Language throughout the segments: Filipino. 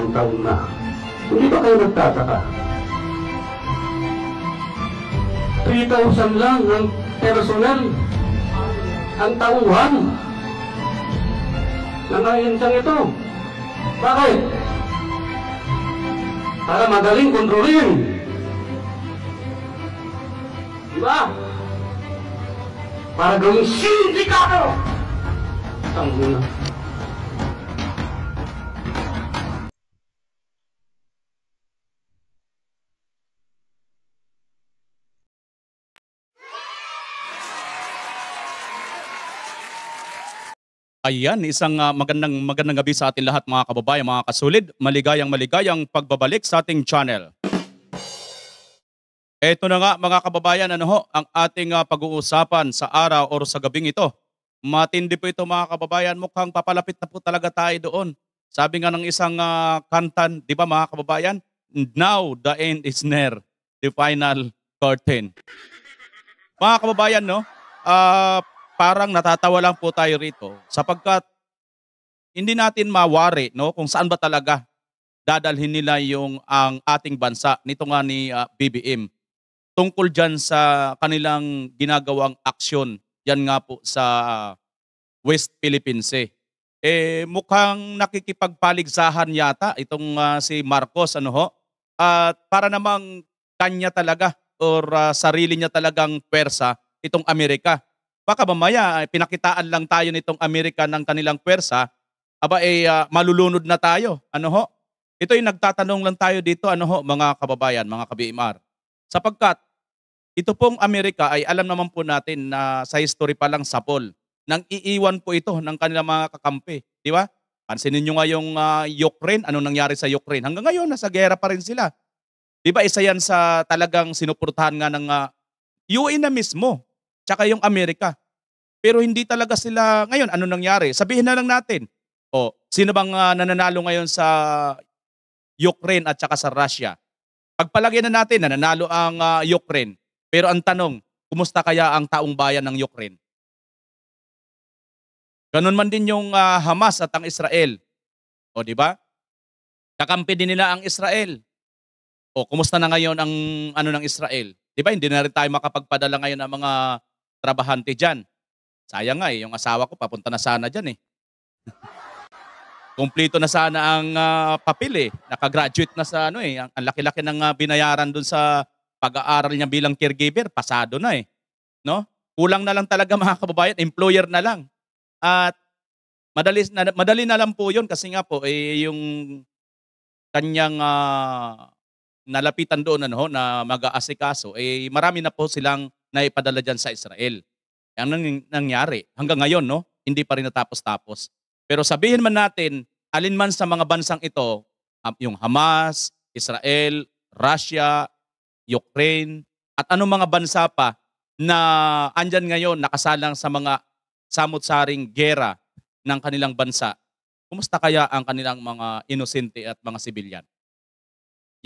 ang taon na. Hindi ba kayo nagtataka? 3,000 lang ang personal, ang tauhan ng ayensyang ito. Bakit? Para magaling kontrolin. Diba? Para gawing sindikato. Tango na. Ayan, isang uh, magandang magandang gabi sa ating lahat mga kababayan, mga kasulid. Maligayang maligayang pagbabalik sa ating channel. Ito na nga mga kababayan, ano ho, ang ating uh, pag-uusapan sa araw o sa gabing ito. Matindi po ito mga kababayan, mukhang papalapit na po talaga tayo doon. Sabi nga ng isang uh, kantan, di ba mga kababayan? Now the end is near, the final curtain. Mga kababayan, no? Uh, parang natatawa lang po tayo rito sapagkat hindi natin mawari no kung saan ba talaga dadalhin nila yung ang ating bansa nito nga ni uh, ah, BBM tungkol diyan sa kanilang ginagawang aksyon yan nga po sa uh, West Philippine Sea eh mukhang nakikipagpaligsahan yata itong uh, si Marcos ano ho at uh, para namang kanya talaga or uh, sarili niya talagang pwersa itong Amerika baka mamaya pinakitaan lang tayo nitong Amerika ng kanilang pwersa, aba eh uh, malulunod na tayo. Ano ho? Ito yung nagtatanong lang tayo dito, ano ho, mga kababayan, mga ka Sapagkat ito pong Amerika ay alam naman po natin na sa history pa lang sa Paul, nang iiwan po ito ng kanilang mga kakampi, di ba? Pansinin nyo nga yung uh, Ukraine, ano nangyari sa Ukraine. Hanggang ngayon, nasa gera pa rin sila. Di ba isa yan sa talagang sinuportahan nga ng uh, ah, UN na mismo, tsaka yung Amerika. Pero hindi talaga sila, ngayon, ano nangyari? Sabihin na lang natin, o, sino bang uh, nananalo ngayon sa Ukraine at saka sa Russia? Pagpalagyan na natin, nananalo ang uh, Ukraine. Pero ang tanong, kumusta kaya ang taong bayan ng Ukraine? Ganun man din yung uh, Hamas at ang Israel. O, di ba? Kakampi din nila ang Israel. O, kumusta na ngayon ang ano ng Israel? Di ba, hindi na rin tayo makapagpadala ngayon ng mga trabahante diyan Sayang nga eh, yung asawa ko papunta na sana dyan eh. Kumpleto na sana ang uh, papel eh. Nakagraduate na sa ano eh. Ang, ang laki-laki ng uh, binayaran dun sa pag-aaral niya bilang caregiver, pasado na eh. No? Kulang na lang talaga mga kababayan, employer na lang. At madali na, madali na lang po yun kasi nga po eh yung kanyang uh, nalapitan doon ano na mag-aasikaso eh marami na po silang naipadala diyan sa Israel. Ang nang, nangyari hanggang ngayon, no? Hindi pa rin natapos-tapos. Pero sabihin man natin, alinman sa mga bansang ito, ah, yung Hamas, Israel, Russia, Ukraine, at anong mga bansa pa na andyan ngayon nakasalang sa mga samot-saring gera ng kanilang bansa, kumusta kaya ang kanilang mga inosente at mga sibilyan?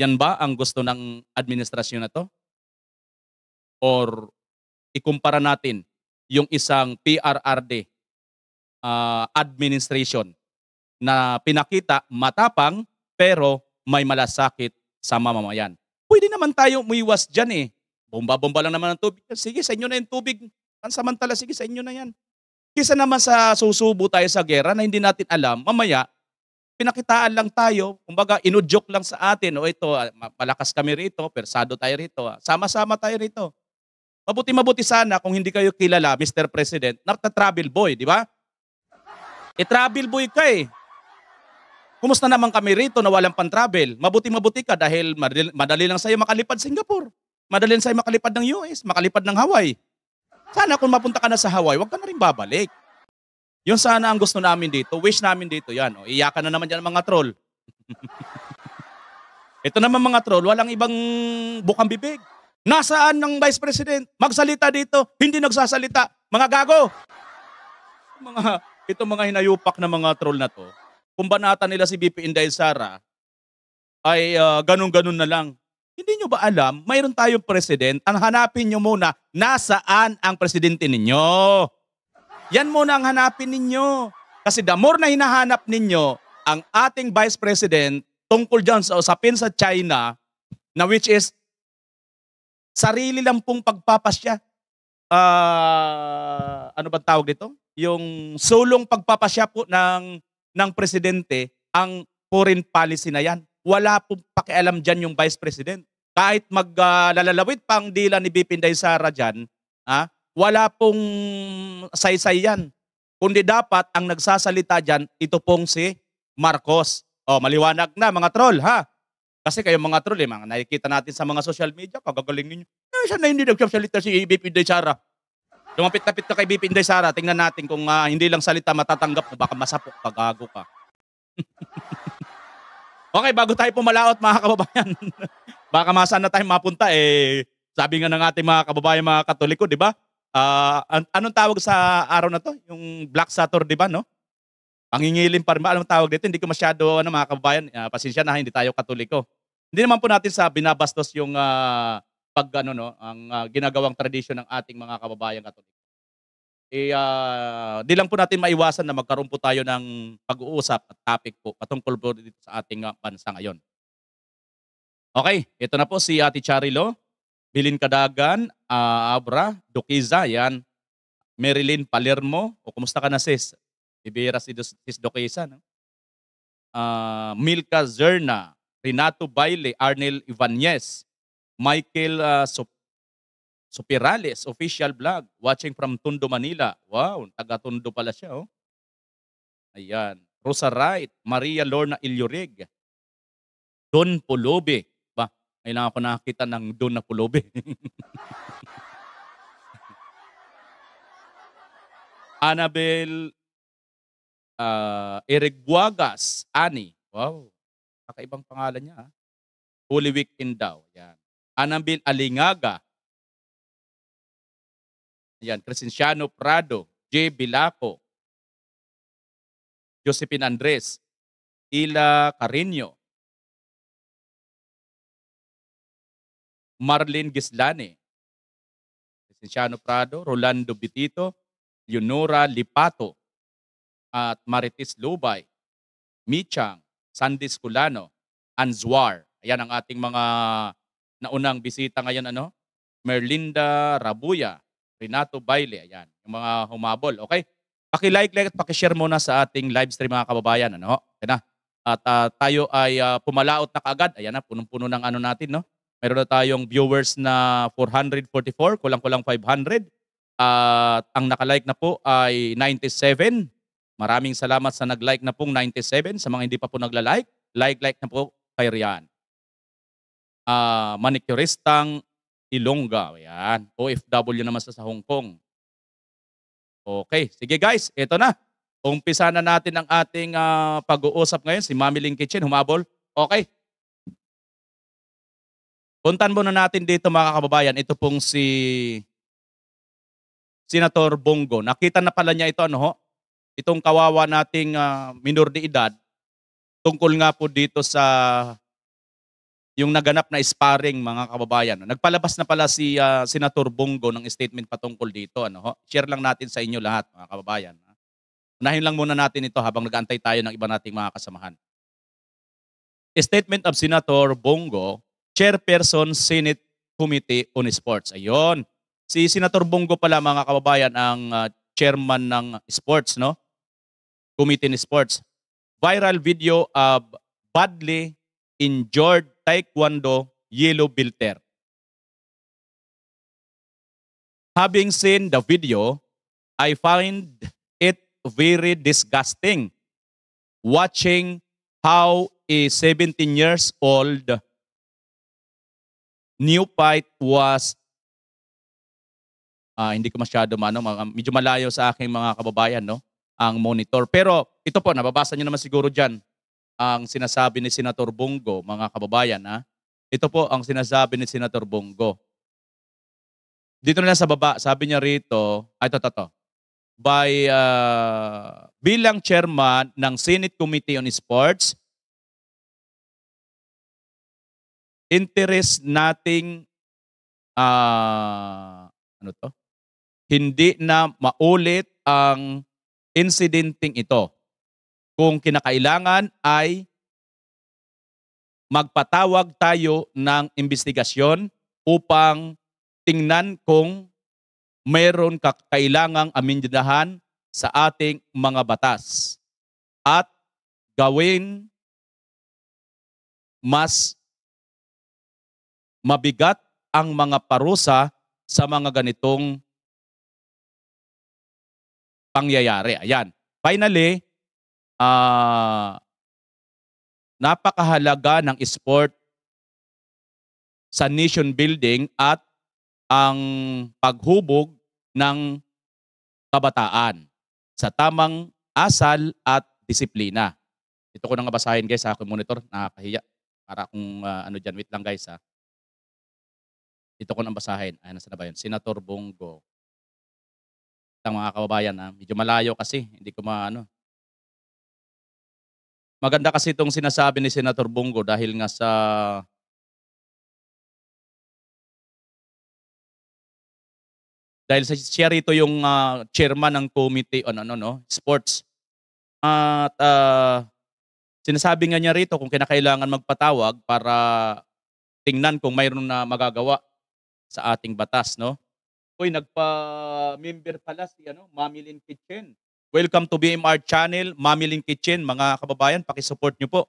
Yan ba ang gusto ng administrasyon na to? Or ikumpara natin yung isang PRRD uh, ah, administration na pinakita matapang pero may malasakit sa mamamayan. Pwede naman tayo umiwas dyan eh. Bomba-bomba lang naman ng tubig. Sige, sa inyo na yung tubig. Pansamantala, sige, sa inyo na yan. Kisa naman sa susubo tayo sa gera na hindi natin alam, mamaya, pinakitaan lang tayo, kumbaga inudyok lang sa atin, o ito, ah, malakas kami rito, persado tayo rito, ah, sama-sama tayo rito. Mabuti-mabuti sana kung hindi kayo kilala, Mr. President, na travel boy, di ba? E travel boy ka eh. Kumusta naman kami rito na walang pan-travel? Mabuti-mabuti ka dahil madali lang sa'yo makalipad Singapore. Madali lang sa'yo makalipad ng US, makalipad ng Hawaii. Sana kung mapunta ka na sa Hawaii, wag ka na rin babalik. Yun sana ang gusto namin dito, wish namin dito yan. O, iyakan na naman yan mga troll. Ito naman mga troll, walang ibang bukang bibig. Nasaan ng Vice President? Magsalita dito, hindi nagsasalita. Mga gago! Mga, itong mga hinayupak na mga troll na to, kung banata nila si BP Inday Sara, ay uh, ganun-ganun na lang. Hindi nyo ba alam, mayroon tayong president, ang hanapin nyo muna, nasaan ang presidente ninyo? Yan muna ang hanapin ninyo. Kasi the more na hinahanap ninyo ang ating vice president tungkol dyan sa usapin sa China, na which is Sarili lang pong pagpapasya. Uh, ano bang tawag dito? Yung solong pagpapasya po ng, ng presidente ang foreign policy na yan. Wala pong pakialam dyan yung vice president. Kahit maglalalawit ah, uh, pang dila ni Bipinday Sara dyan, ah, wala pong saysay yan. Kundi dapat ang nagsasalita dyan, ito pong si Marcos. O, oh, maliwanag na mga troll ha. Kasi kayo mga troll, eh, mga nakikita natin sa mga social media, kagagaling ninyo. Ay, na hindi nagsasalita si BP Inday Sara. Lumapit-tapit ka kay BP Inday Sara, tingnan natin kung uh, hindi lang salita matatanggap mo, baka masapok, pagago ka. okay, bago tayo pumalaot mga kababayan, baka masaan na tayo mapunta, eh, sabi nga ng ating mga kababayan, mga katoliko, di ba? Uh, an- anong tawag sa araw na to? Yung Black Saturday, di ba, no? pangingilim pa rin ba? Anong tawag dito? Hindi ko masyado, ano mga kababayan, uh, pasensya na, hindi tayo katoliko. Hindi naman po natin sa binabastos yung uh, pag ano, no, ang uh, ginagawang tradisyon ng ating mga kababayan katoliko. Eh, uh, di lang po natin maiwasan na magkaroon po tayo ng pag-uusap at topic po patungkol po dito sa ating uh, bansa ngayon. Okay, ito na po si Ate Charilo, Bilin Kadagan, uh, Abra, Dukiza, yan, Marilyn Palermo. O kumusta ka na sis? Ibira si Disdoquesa, no? Uh, Milka Zerna, Renato Baile, Arnel Ibanez, Michael uh, ah, Sop Sopirales, official blog, watching from Tondo, Manila. Wow, taga Tondo pala siya, oh. Ayan. Rosa Wright, Maria Lorna Illorig, Don Polobe. Ba, kailangan ko nakakita ng Don na Polobe. Annabel uh, ah, Ereguagas Ani. Wow. Kakaibang pangalan niya. Ha? Ah. Holy in daw. Yan. Anambil Alingaga. Yan. Crescenciano Prado. J. Bilaco. Josephine Andres. Ila Carino. Marlene Gislane. Crescenciano Prado. Rolando Bitito. Leonora Lipato at Marites Lubay, Michang, Sandis Culano, Anzwar. Ayan ang ating mga naunang bisita ngayon. Ano? Merlinda Rabuya, Renato Baile. Ayan, yung mga humabol. Okay? Paki-like, like at paki-share muna sa ating live stream mga kababayan. Ano? Okay na. At uh, tayo ay uh, pumalaot na kaagad. Ayan na, punong-puno ng ano natin. No? Meron na tayong viewers na 444, kulang-kulang 500. At uh, ang nakalike na po ay 97. Maraming salamat sa nag-like na pong 97. Sa mga hindi pa po nagla-like, like-like na po kay Rian. Uh, ah, manikuristang Ilongga. Yan. OFW naman sa, sa Hong Kong. Okay. Sige guys, ito na. Umpisa na natin ang ating uh, pag-uusap ngayon. Si Mami Ling Kitchen, humabol. Okay. Puntan muna natin dito mga kababayan. Ito pong si Senator Bongo. Nakita na pala niya ito ano ho? itong kawawa nating uh, minor de edad tungkol nga po dito sa yung naganap na sparring mga kababayan. Nagpalabas na pala si uh, Senator Bongo ng statement patungkol dito. Ano, ho? Share lang natin sa inyo lahat mga kababayan. Ha? Unahin lang muna natin ito habang nag-antay tayo ng iba nating mga kasamahan. Statement of Senator Bongo, Chairperson Senate Committee on Sports. Ayon. Si Senator Bongo pala mga kababayan ang uh, chairman ng sports no Committee in Sports. Viral video of badly injured Taekwondo yellow belter. Having seen the video, I find it very disgusting watching how a 17 years old neophyte was uh, hindi ko masyado mano, mga, medyo malayo sa aking mga kababayan, no? ang monitor. Pero ito po, nababasa niyo naman siguro dyan ang sinasabi ni Senator Bongo, mga kababayan. Ha? Ito po ang sinasabi ni Senator Bongo. Dito na lang sa baba, sabi niya rito, ay to, to, to. By, uh, bilang chairman ng Senate Committee on Sports, interest nating uh, ano to? Hindi na maulit ang incidenting ito. Kung kinakailangan ay magpatawag tayo ng investigasyon upang tingnan kung mayroon kakailangang amendinahan sa ating mga batas at gawin mas mabigat ang mga parusa sa mga ganitong pangyayari. Ayan. Finally, uh, napakahalaga ng sport sa nation building at ang paghubog ng kabataan sa tamang asal at disiplina. Ito ko nang basahin guys sa aking monitor, nakakahiya. Para kung uh, ah, ano dyan, wait lang guys ha. Ito ko nang basahin. Ayan, nasa na ba yun? Senator Bongo ang mga kababayan. Ha? Ah, medyo malayo kasi, hindi ko maano. Maganda kasi itong sinasabi ni Senator Bongo dahil nga sa dahil sa siya rito yung uh, chairman ng committee on ano no, sports. At uh, sinasabi nga niya rito kung kinakailangan magpatawag para tingnan kung mayroon na magagawa sa ating batas, no? Uy, nagpa-member pala si ano, Mamilin Kitchen. Welcome to BMR Channel, Mamilin Kitchen. Mga kababayan, pakisupport nyo po.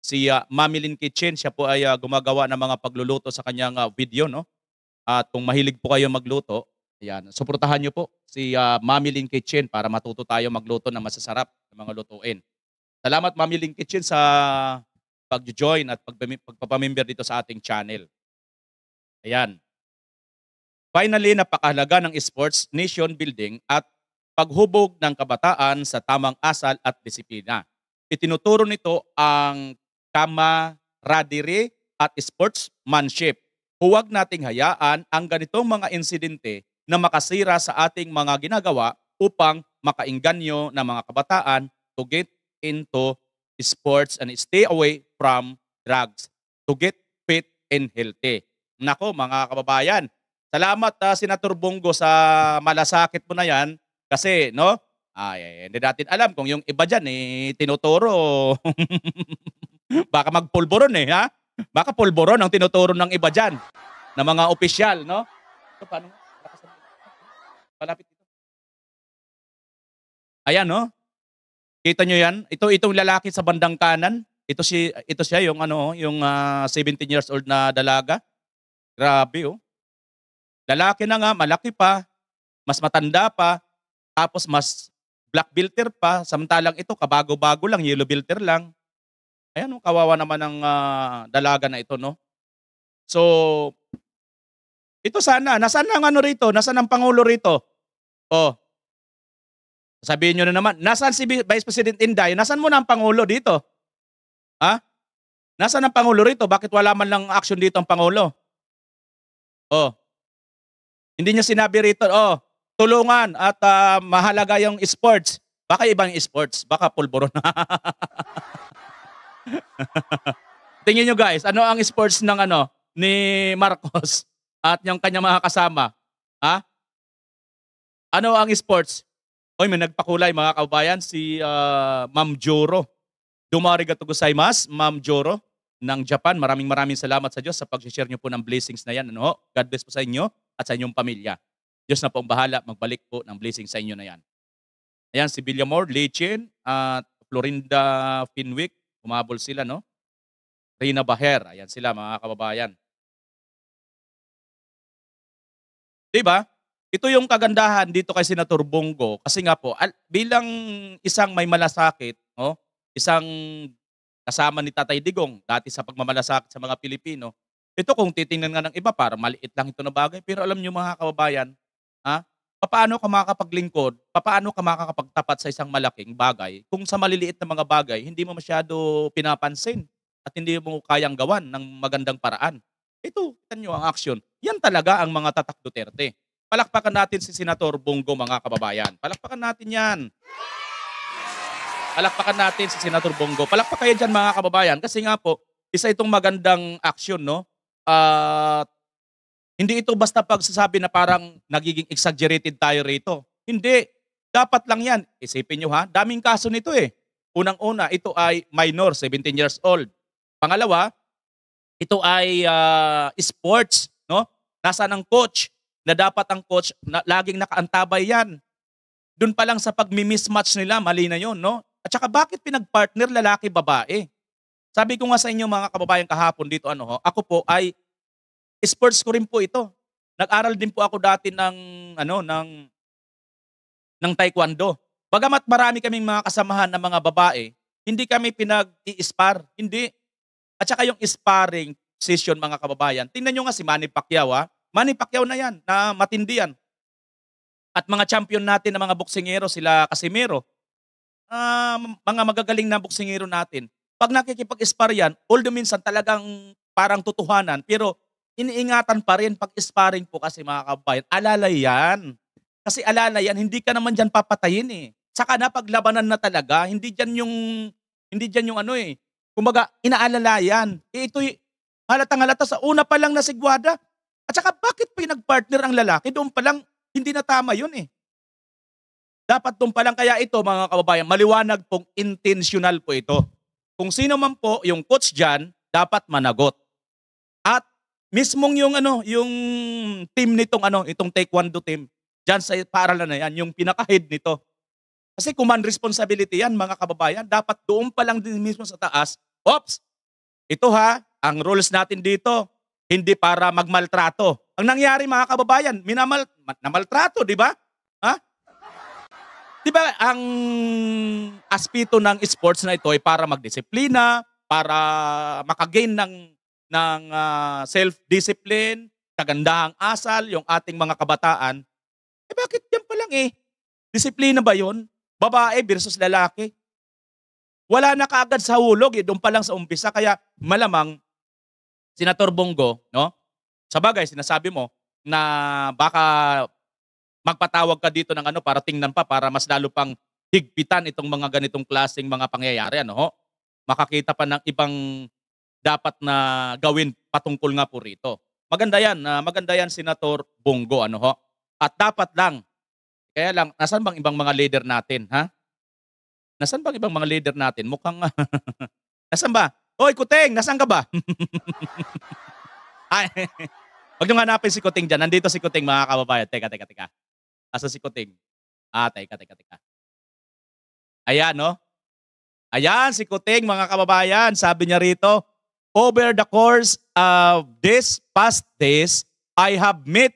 Si uh, ah, Mamilin Kitchen, siya po ay uh, gumagawa ng mga pagluluto sa kanyang uh, video, no? At kung mahilig po kayo magluto, ayan, suportahan nyo po si uh, Mamilin Kitchen para matuto tayo magluto ng masasarap ng mga lutuin. Salamat Mamilin Kitchen sa pag-join at pagpapamember dito sa ating channel. Ayan. Finally, napakahalaga ng sports nation building at paghubog ng kabataan sa tamang asal at disiplina. Itinuturo nito ang camaraderie at sportsmanship. Huwag nating hayaan ang ganitong mga insidente na makasira sa ating mga ginagawa upang makainganyo ng mga kabataan to get into sports and stay away from drugs to get fit and healthy. Nako mga kababayan, Salamat uh, Senator Bongo sa malasakit mo na yan kasi no? Ay, ay hindi natin alam kung yung iba diyan eh tinuturo. Baka magpulboron eh, ha? Baka pulboron ang tinuturo ng iba diyan ng mga opisyal, no? So, paano? Malapit dito. Ayan, no? Kita nyo yan? Ito itong lalaki sa bandang kanan. Ito si ito siya yung ano, yung uh, ah, 17 years old na dalaga. Grabe, oh. Lalaki na nga, malaki pa, mas matanda pa, tapos mas black filter pa, samantalang ito kabago-bago lang, yellow filter lang. Ayan, oh, kawawa naman ng uh, ah, dalaga na ito, no? So, ito sana, nasaan ang ano rito? Nasaan ang Pangulo rito? Oh, sabihin nyo na naman, nasaan si Vice President Inday? Nasaan mo na ang Pangulo dito? Ha? Nasaan ang Pangulo rito? Bakit wala man lang action dito ang Pangulo? Oh, hindi niya sinabi rito, oh, tulungan at uh, mahalaga yung sports. Baka ibang sports, baka pulboro na. Tingin nyo guys, ano ang sports ng ano ni Marcos at yung kanyang mga kasama? Ha? Ano ang sports? Hoy, may nagpakulay mga kaubayan si uh, Ma'am Joro. Dumarigato mas, Ma'am Joro ng Japan. Maraming maraming salamat sa Diyos sa pag-share nyo po ng blessings na yan. Ano? God bless po sa inyo at sa inyong pamilya. Diyos na pong bahala, magbalik po ng blessing sa inyo na yan. Ayan, si William Villamore, Lechin, at Florinda Finwick, umabol sila, no? Rina Baher, ayan sila mga kababayan. Diba? Ito yung kagandahan dito kay Senator Bongo kasi nga po al- bilang isang may malasakit, no? Isang kasama ni Tatay Digong dati sa pagmamalasakit sa mga Pilipino, ito kung titingnan nga ng iba, para maliit lang ito na bagay. Pero alam nyo mga kababayan, ha? paano ka makakapaglingkod, paano ka makakapagtapat sa isang malaking bagay kung sa maliliit na mga bagay, hindi mo masyado pinapansin at hindi mo kayang gawan ng magandang paraan. Ito, kita nyo ang action. Yan talaga ang mga tatak Duterte. Palakpakan natin si Senator Bongo mga kababayan. Palakpakan natin yan. Palakpakan natin si Senator Bongo. Palakpakan kayo dyan mga kababayan kasi nga po, isa itong magandang action no at uh, hindi ito basta pagsasabi na parang nagiging exaggerated tayo rito. Hindi. Dapat lang yan. Isipin nyo ha, daming kaso nito eh. Unang-una, ito ay minor, 17 years old. Pangalawa, ito ay uh, sports, no? Nasaan ang coach? Na dapat ang coach, na, laging nakaantabay yan. Doon pa lang sa pagmi mismatch nila, mali na yon, no? At saka bakit pinag-partner lalaki-babae? Sabi ko nga sa inyo mga kababayan kahapon dito ano ho, ako po ay sports ko rin po ito. Nag-aral din po ako dati ng ano ng ng taekwondo. Bagamat marami kaming mga kasamahan na mga babae, hindi kami pinag-i-spar. Hindi. At saka yung sparring session mga kababayan. Tingnan nyo nga si Manny Pacquiao ha. Manny Pacquiao na yan, na matindi yan. At mga champion natin na mga boksingero, sila Casimiro. Uh, mga magagaling na boksingero natin. Pag nakikipag-spar yan, although minsan talagang parang tutuhanan, pero iniingatan pa rin pag sparring po kasi mga kabayan. Alala yan. Kasi alala yan, hindi ka naman dyan papatayin eh. Saka na paglabanan na talaga, hindi dyan yung, hindi dyan yung ano eh. Kumbaga, inaalala yan. E eh, ito, halatang halata sa una pa lang na sigwada. At saka bakit pinagpartner ang lalaki? Doon pa lang, hindi na tama yun eh. Dapat doon pa lang kaya ito mga kababayan, maliwanag pong intentional po ito kung sino man po yung coach diyan dapat managot. At mismong yung ano, yung team nitong ano, itong taekwondo team, diyan sa paaralan na yan, yung pinaka nito. Kasi command responsibility yan, mga kababayan. Dapat doon pa lang din mismo sa taas, Oops! Ito ha, ang rules natin dito, hindi para magmaltrato. Ang nangyari mga kababayan, minamal, namaltrato, di ba? 'Di ba ang aspito ng sports na ito ay para magdisiplina, para makagain ng ng uh, self-discipline, kagandahang asal yung ating mga kabataan. Eh bakit yan pa lang eh? Disiplina ba yon? Babae versus lalaki? Wala na kaagad sa hulog eh, doon pa lang sa umpisa. Kaya malamang, Senator Bongo, no? Sa bagay, sinasabi mo na baka magpatawag ka dito ng ano para tingnan pa para mas lalo pang higpitan itong mga ganitong klasing mga pangyayari ano ho makakita pa ng ibang dapat na gawin patungkol nga po rito maganda yan uh, maganda yan senator Bongo ano ho at dapat lang kaya lang nasaan bang ibang mga leader natin ha Nasaan bang ibang mga leader natin mukhang Nasaan ba Hoy Kuteng, nasaan ka ba? Ay, wag nyo hanapin si Kuting dyan. Nandito si Kuting mga kababayan. Teka, teka, teka. Asa ah, si Kuting? Ah, teka, teka, teka. Ayan, no? Ayan, si Kuting, mga kababayan. Sabi niya rito, Over the course of this past days, I have met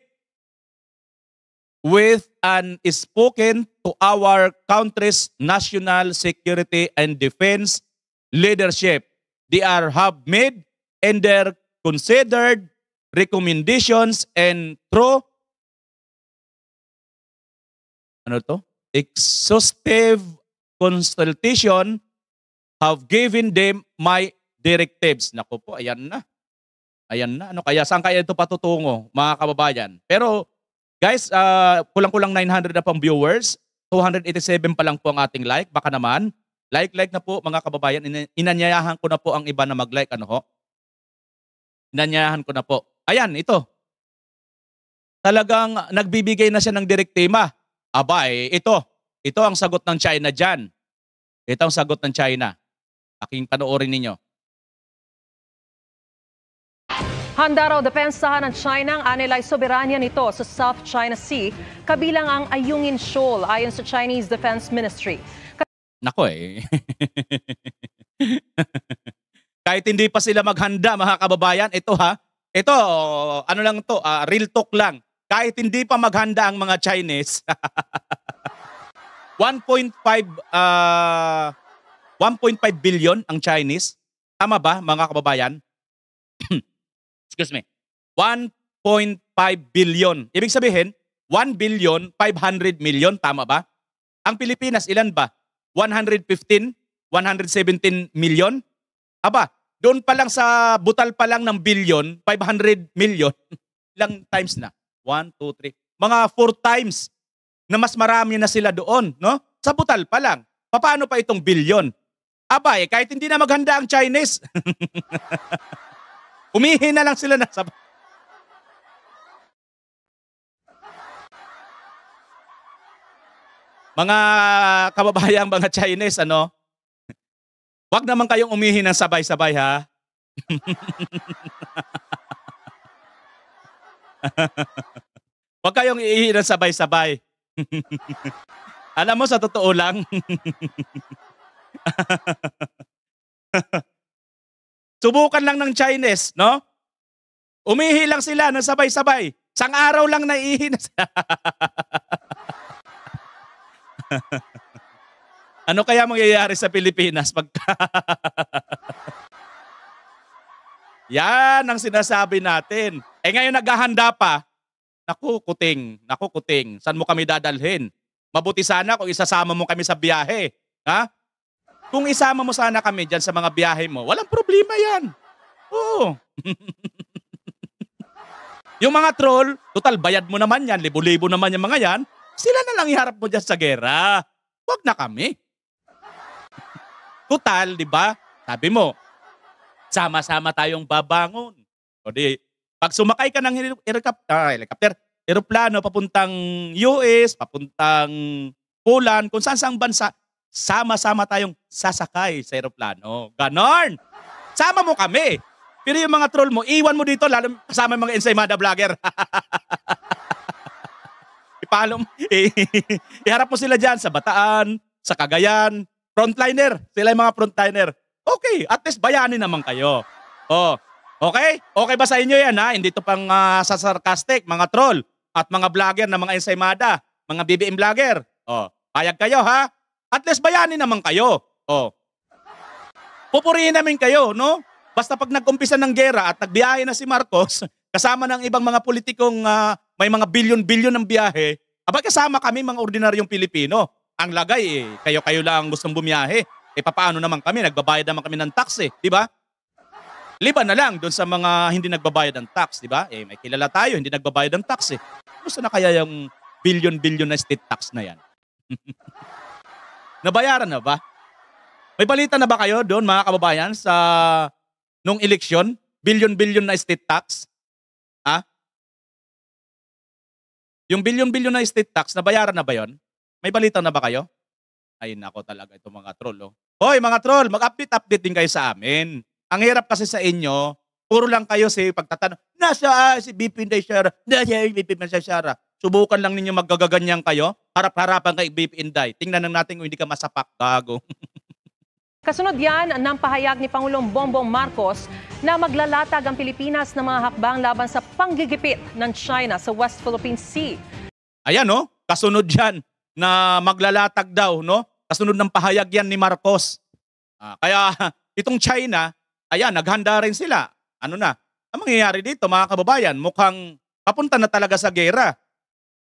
with and spoken to our country's national security and defense leadership. They are have made and their considered recommendations and through ano to? Exhaustive consultation have given them my directives. Nako po, ayan na. Ayan na. Ano kaya? Saan kaya ito patutungo, mga kababayan? Pero, guys, uh, kulang-kulang 900 na pang viewers. 287 pa lang po ang ating like. Baka naman, like-like na po mga kababayan. inanyayahan ko na po ang iba na mag-like. Ano ho? Inanyayahan ko na po. Ayan, ito. Talagang nagbibigay na siya ng direktima. Abay, eh, ito. Ito ang sagot ng China dyan. Ito ang sagot ng China. Aking panoorin ninyo. Handa raw depensahan ng China ang anilay soberanya nito sa South China Sea, kabilang ang Ayungin Shoal ayon sa Chinese Defense Ministry. Nako eh. Kahit hindi pa sila maghanda mga kababayan, ito ha, ito oh, ano lang to, uh, real talk lang. Kahit hindi pa maghanda ang mga Chinese, 1.5 uh, 1.5 billion ang Chinese. Tama ba mga kababayan? Excuse me. 1.5 billion. Ibig sabihin, 1 billion 500 million, tama ba? Ang Pilipinas ilan ba? 115, 117 million? Aba, doon pa lang sa butal pa lang ng billion, 500 million, ilang times na. One, two, three. Mga four times na mas marami na sila doon, no? Sa butal pa lang. Paano pa itong bilyon? Aba, eh, kahit hindi na maghanda ang Chinese. Umihi na lang sila na sa... Mga kababayang mga Chinese, ano? Huwag naman kayong umihi ng sabay-sabay, ha? Huwag kayong iihi ng sabay-sabay. Alam mo, sa totoo lang. Subukan lang ng Chinese, no? Umihi lang sila ng sabay-sabay. Sang araw lang naihi na sila. ano kaya mangyayari sa Pilipinas Pag... Yan ang sinasabi natin. Eh ngayon naghahanda pa, naku kuting, naku kuting, saan mo kami dadalhin? Mabuti sana kung isasama mo kami sa biyahe. Ha? Kung isama mo sana kami dyan sa mga biyahe mo, walang problema yan. Oo. yung mga troll, total bayad mo naman yan, libo-libo naman yung mga yan, sila na lang iharap mo dyan sa gera. Huwag na kami. Total, di ba? Sabi mo, sama-sama tayong babangon. O di, pag sumakay ka ng heli- helicopter, ah, helicopter, eroplano papuntang US, papuntang Poland, kung saan saan bansa, sama-sama tayong sasakay sa eroplano. Ganon! Sama mo kami! Pero yung mga troll mo, iwan mo dito, lalo kasama yung mga ensaymada vlogger. Ipalo mo. Iharap mo sila dyan sa Bataan, sa Cagayan, frontliner. Sila yung mga frontliner. Okay, at least bayani naman kayo. Oh, Okay? Okay ba sa inyo yan ha? Hindi to pang uh, sa sarcastic, mga troll at mga vlogger na mga ensaymada, mga BBM vlogger. Oh, payag kayo ha? At least bayani naman kayo. Oh. Pupurihin namin kayo, no? Basta pag nag-umpisa ng gera at nagbiyahe na si Marcos, kasama ng ibang mga politikong uh, may mga bilyon-bilyon ng biyahe, aba kasama kami mga ordinaryong Pilipino. Ang lagay eh, kayo-kayo lang gustong bumiyahe. Eh papaano naman kami, nagbabayad naman kami ng tax eh, di ba? Liban na lang doon sa mga hindi nagbabayad ng tax, di ba? Eh, may kilala tayo, hindi nagbabayad ng tax eh. Gusto na kaya yung billion-billion na state tax na yan? Nabayaran na ba? May balita na ba kayo doon mga kababayan sa nung eleksyon? Billion-billion na state tax? Ha? Yung billion-billion na state tax, nabayaran na ba yon? May balita na ba kayo? Ay nako talaga itong mga troll. Oh. Hoy mga troll, mag-update-update din kayo sa amin. Ang hirap kasi sa inyo, puro lang kayo si pagtatanong, nasa si BP Inday Shara, nasa si BP Inday Shara. Subukan lang ninyo magagaganyan kayo, harap-harapan kay BP Inday. Tingnan lang natin kung hindi ka masapak, gago. Kasunod yan ng pahayag ni Pangulong Bongbong Marcos na maglalatag ang Pilipinas ng mga hakbang laban sa panggigipit ng China sa West Philippine Sea. Ayan no, kasunod yan na maglalatag daw no. Kasunod ng pahayag yan ni Marcos. Ah, kaya itong China, Ayan, naghanda rin sila. Ano na? Ang mangyayari dito, mga kababayan, mukhang papunta na talaga sa gera.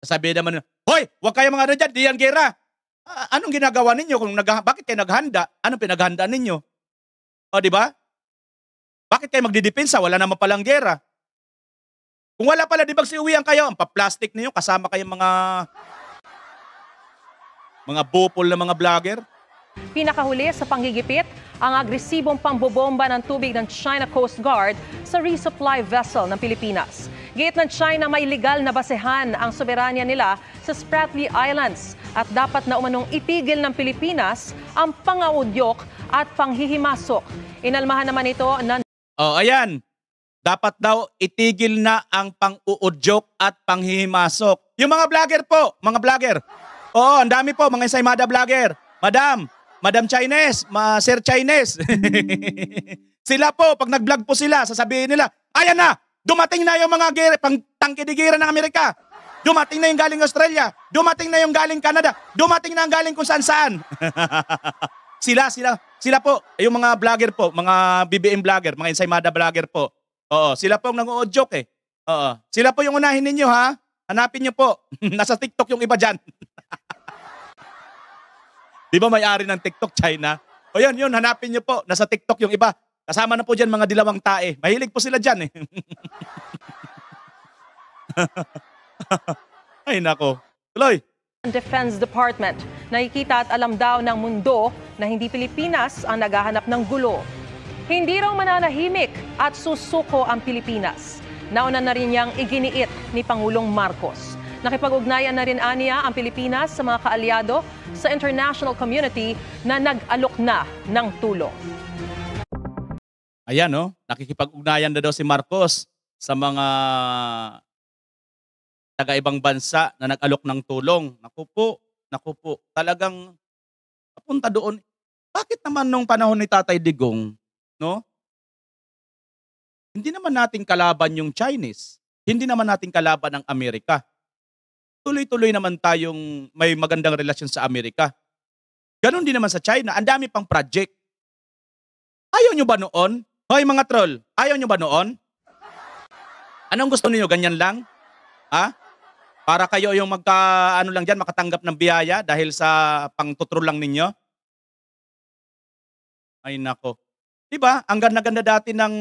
Sabi naman, Hoy, huwag kayo mga ano dyan, di yan gera. anong ginagawa ninyo? Kung nag- bakit kayo naghanda? Anong pinaghanda ninyo? O, di ba? Bakit kayo magdidepensa? Wala naman palang gera. Kung wala pala, di ba siuwian kayo? Ang pa-plastic ninyo, kasama kayong mga mga bupol na mga vlogger. Pinakahuli sa panggigipit ang agresibong pambobomba ng tubig ng China Coast Guard sa resupply vessel ng Pilipinas. Gate ng China may legal na basehan ang soberanya nila sa Spratly Islands at dapat na umanong itigil ng Pilipinas ang pangaudyok at panghihimasok. Inalmahan naman ito ng... Oh, ayan. Dapat daw itigil na ang pang-uudyok at panghihimasok. Yung mga vlogger po, mga vlogger. Oo, ang dami po, mga ensaymada vlogger. Madam, Madam Chinese, ma Sir Chinese. sila po, pag nag-vlog po sila, sasabihin nila, ayan na, dumating na yung mga gere, pang tangkidigira ng Amerika. Dumating na yung galing Australia. Dumating na yung galing Canada. Dumating na yung galing kung saan saan. sila, sila, sila po, yung mga vlogger po, mga BBM vlogger, mga Ensaymada vlogger po. Oo, sila po ang nang-o-joke eh. Oo. Sila po yung unahin ninyo ha. Hanapin nyo po. Nasa TikTok yung iba dyan. Di ba may-ari ng TikTok, China? O yan, yun, hanapin niyo po. Nasa TikTok yung iba. Kasama na po dyan mga dilawang tae. Mahilig po sila dyan eh. Ay nako. Tuloy. Defense Department. Nakikita at alam daw ng mundo na hindi Pilipinas ang naghahanap ng gulo. Hindi raw mananahimik at susuko ang Pilipinas. Nauna na rin niyang iginiit ni Pangulong Marcos. Nakipag-ugnayan na rin aniya ang Pilipinas sa mga kaalyado sa international community na nag-alok na ng tulong. Ayan, no? Oh. nakikipag-ugnayan na daw si Marcos sa mga taga-ibang bansa na nag-alok ng tulong. Naku po, naku po, talagang papunta doon. Bakit naman nung panahon ni Tatay Digong, no? Hindi naman nating kalaban yung Chinese. Hindi naman nating kalaban ang Amerika tuloy-tuloy naman tayong may magandang relasyon sa Amerika. Ganon din naman sa China. Ang dami pang project. Ayaw nyo ba noon? Hoy mga troll, ayaw nyo ba noon? Anong gusto niyo Ganyan lang? Ha? Para kayo yung magka, ano lang dyan, makatanggap ng biyaya dahil sa pangtutrol lang ninyo? Ay nako. Diba? Ang ganda-ganda dati ng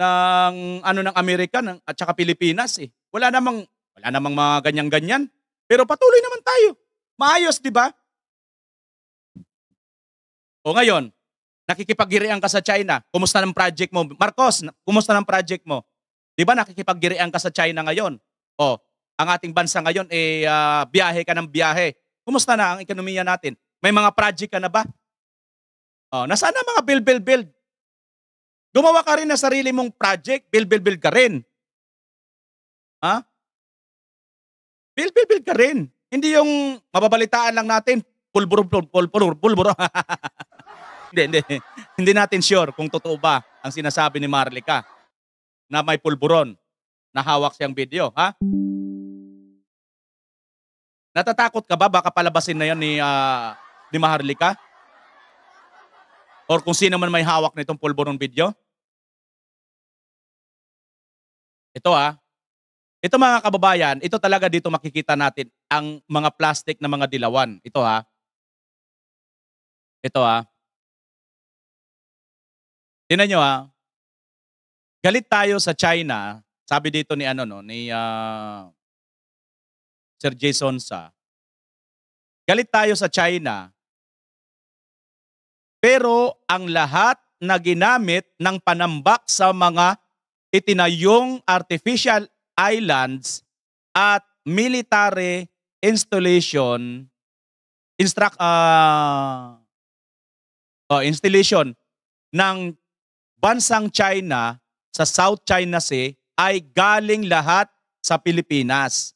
ng ano ng Amerika ng, at saka Pilipinas eh. Wala namang wala namang mga ganyan-ganyan. Pero patuloy naman tayo. Maayos, di ba? O ngayon, nakikipagirian ka sa China. Kumusta ng project mo? Marcos, kumusta ng project mo? Di ba nakikipagirian ka sa China ngayon? O, ang ating bansa ngayon, eh, uh, biyahe ka ng biyahe. Kumusta na ang ekonomiya natin? May mga project ka na ba? O, nasaan na mga build, build, build? Gumawa ka rin na sarili mong project, build, build, build ka rin. Ha? build, build, build ka rin. Hindi yung mababalitaan lang natin, pulbur, pulbur, pulbur, hindi, hindi. Hindi natin sure kung totoo ba ang sinasabi ni Marlica na may pulburon na hawak siyang video, ha? Natatakot ka ba? Baka palabasin na yan ni, uh, ni Maharlika? Or kung sino man may hawak nitong pulburon video? Ito ah, ito mga kababayan, ito talaga dito makikita natin ang mga plastic na mga dilawan. Ito ha. Ito ha. Tinan nyo ha. Galit tayo sa China. Sabi dito ni ano no, ni uh, Sir Jason sa. Galit tayo sa China. Pero ang lahat na ginamit ng panambak sa mga itinayong artificial islands, at military installation instruct uh, ah, uh, oh, installation ng bansang China sa South China Sea ay galing lahat sa Pilipinas.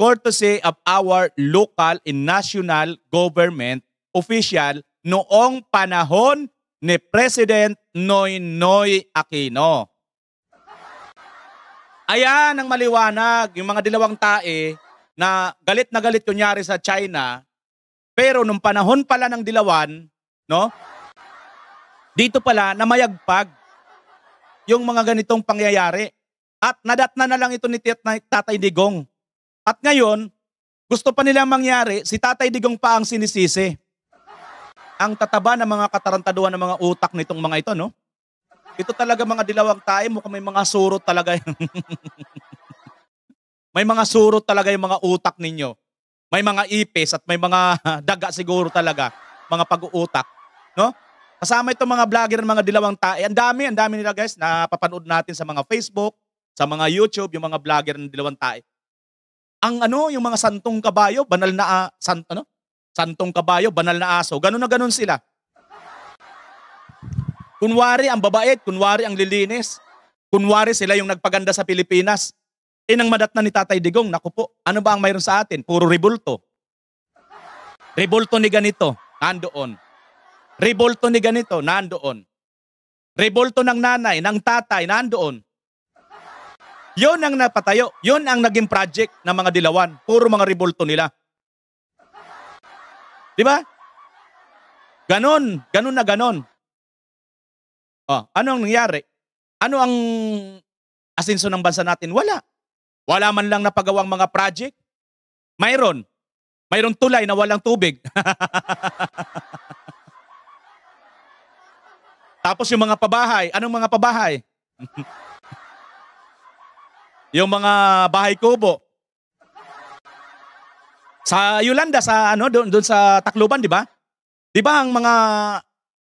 Courtesy of our local and national government official noong panahon ni President Noynoy Aquino. Ayan ang maliwanag. Yung mga dilawang tae na galit na galit kunyari sa China, pero nung panahon pala ng dilawan, no? Dito pala namayagpag yung mga ganitong pangyayari. At nadatna na lang ito ni Tatay Digong. At ngayon, gusto pa nila mangyari, si Tatay Digong pa ang sinisisi. Ang tataba ng mga katarantaduhan ng mga utak nitong mga ito, no? Ito talaga mga dilawang tae, mukhang may mga surot talaga yan. may mga surot talaga yung mga utak ninyo. May mga ipis at may mga daga siguro talaga, mga pag-uutak. No? Kasama itong mga vlogger ng mga dilawang tae. Ang dami, ang dami nila guys na papanood natin sa mga Facebook, sa mga YouTube, yung mga vlogger ng dilawang tae. Ang ano, yung mga santong kabayo, banal na uh, san, ano? Santong kabayo, banal na aso. Ganun na ganun sila. Kunwari ang babait, kunwari ang lilinis, kunwari sila yung nagpaganda sa Pilipinas. Eh nang madat na ni Tatay Digong, naku po, ano ba ang mayroon sa atin? Puro ribulto. Ribulto ni ganito, nandoon. Ribulto ni ganito, nandoon. Ribulto ng nanay, ng tatay, nandoon. Yon ang napatayo. Yon ang naging project ng mga dilawan. Puro mga ribulto nila. Di ba? Ganon, ganon na ganon. Oh, ano ang nangyari? Ano ang asenso ng bansa natin? Wala. Wala man lang napagawang mga project. Mayroon. Mayroon tulay na walang tubig. Tapos yung mga pabahay. Anong mga pabahay? yung mga bahay kubo. Sa Yolanda, sa ano, doon, doon sa Tacloban, di ba? Di ba ang mga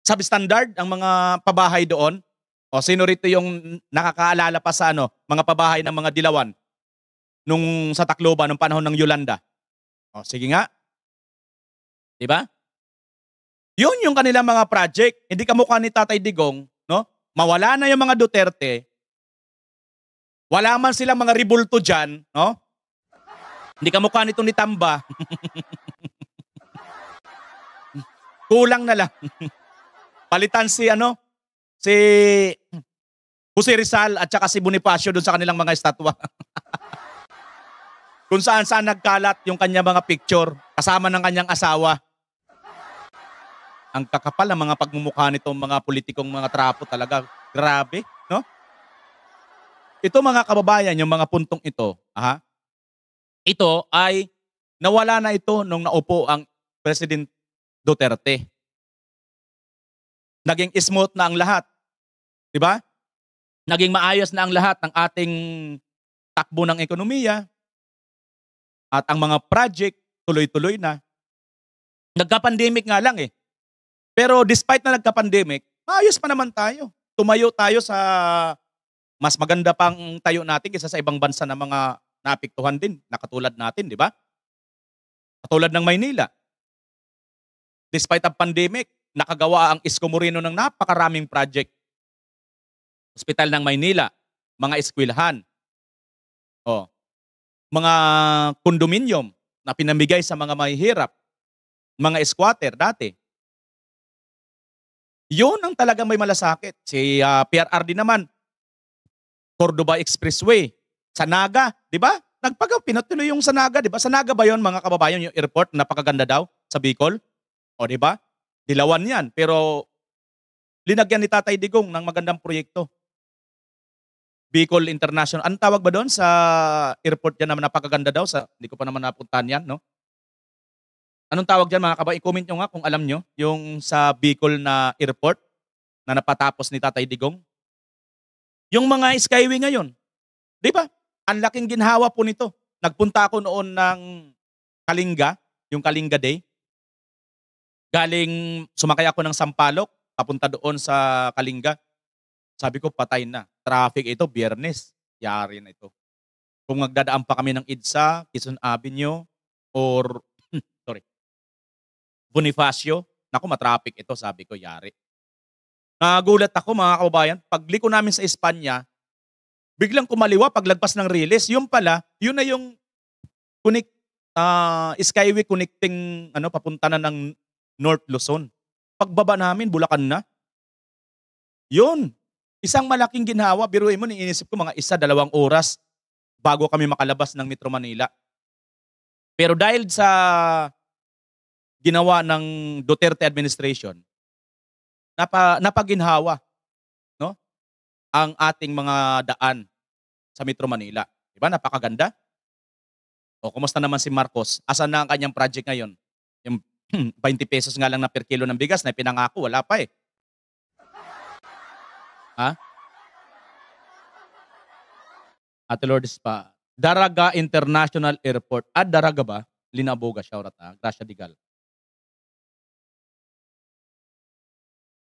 substandard ang mga pabahay doon? O sino rito yung nakakaalala pa sa ano, mga pabahay ng mga dilawan nung sa Tacloban nung panahon ng Yolanda? O sige nga. 'Di ba? Yun yung kanilang mga project. Hindi kamukha ni Tatay Digong, no? Mawala na yung mga Duterte. Wala man silang mga ribulto diyan, no? Hindi kamukha nito ni Tamba. Kulang na lang. Palitan si ano, si Jose Rizal at saka si Bonifacio doon sa kanilang mga estatwa. Kung saan saan nagkalat yung kanya mga picture kasama ng kanyang asawa. Ang kakapal ng mga pagmumukha nitong mga politikong mga trapo talaga. Grabe, no? Ito mga kababayan, yung mga puntong ito, aha, ito ay nawala na ito nung naupo ang President Duterte. Naging smooth na ang lahat. 'Di ba? Naging maayos na ang lahat ng ating takbo ng ekonomiya at ang mga project tuloy-tuloy na. Nagka-pandemic nga lang eh. Pero despite na nagka-pandemic, maayos pa naman tayo. Tumayo tayo sa mas maganda pang tayo natin kaysa sa ibang bansa na mga naapektuhan din, nakatulad natin, di ba? Katulad ng Maynila. Despite ang pandemic, nakagawa ang Isko Moreno ng napakaraming project. Hospital ng Maynila, mga eskwelahan, o, oh, mga kondominium na pinamigay sa mga mahihirap, mga squatter dati. Yun ang talaga may malasakit. Si uh, ah, PRRD naman, Cordoba Expressway, Sanaga, di ba? Nagpagaw, pinatuloy yung Sanaga, di ba? Sanaga ba yon mga kababayan, yung airport, napakaganda daw sa Bicol? O di ba? dilawan yan. Pero linagyan ni Tatay Digong ng magandang proyekto. Bicol International. Ang tawag ba doon sa airport dyan naman napakaganda daw? Sa, hindi ko pa naman napuntahan yan, no? Anong tawag dyan mga kabay? I-comment nyo nga kung alam nyo. Yung sa Bicol na airport na napatapos ni Tatay Digong. Yung mga skyway ngayon. Di ba? Ang laking ginhawa po nito. Nagpunta ako noon ng Kalinga, yung Kalinga Day. Galing, sumakay ako ng Sampalok, papunta doon sa Kalinga. Sabi ko, patay na. Traffic ito, biyernes. Yari na ito. Kung magdadaan pa kami ng IDSA, Quezon Avenue, or, sorry, Bonifacio, naku, matraffic ito, sabi ko, yari. Nagulat ako mga kababayan, pagliko namin sa Espanya, biglang kumaliwa paglagpas ng Riles. Yung pala, yun na yung connect, uh, Skyway connecting ano papunta na ng North Luzon. Pagbaba namin, Bulacan na. Yun. Isang malaking ginhawa, biruin mo, iniisip ko mga isa, dalawang oras bago kami makalabas ng Metro Manila. Pero dahil sa ginawa ng Duterte administration, napa, napaginhawa no? ang ating mga daan sa Metro Manila. Diba? Napakaganda. O, kumusta naman si Marcos? Asan na ang kanyang project ngayon? Yung 20 hmm, pesos nga lang na per kilo ng bigas na pinangako, wala pa eh. Ha? At Lourdes pa. Daraga International Airport. At ah, Daraga ba? Linaboga, shoutout ha. Ah. Gracia Digal.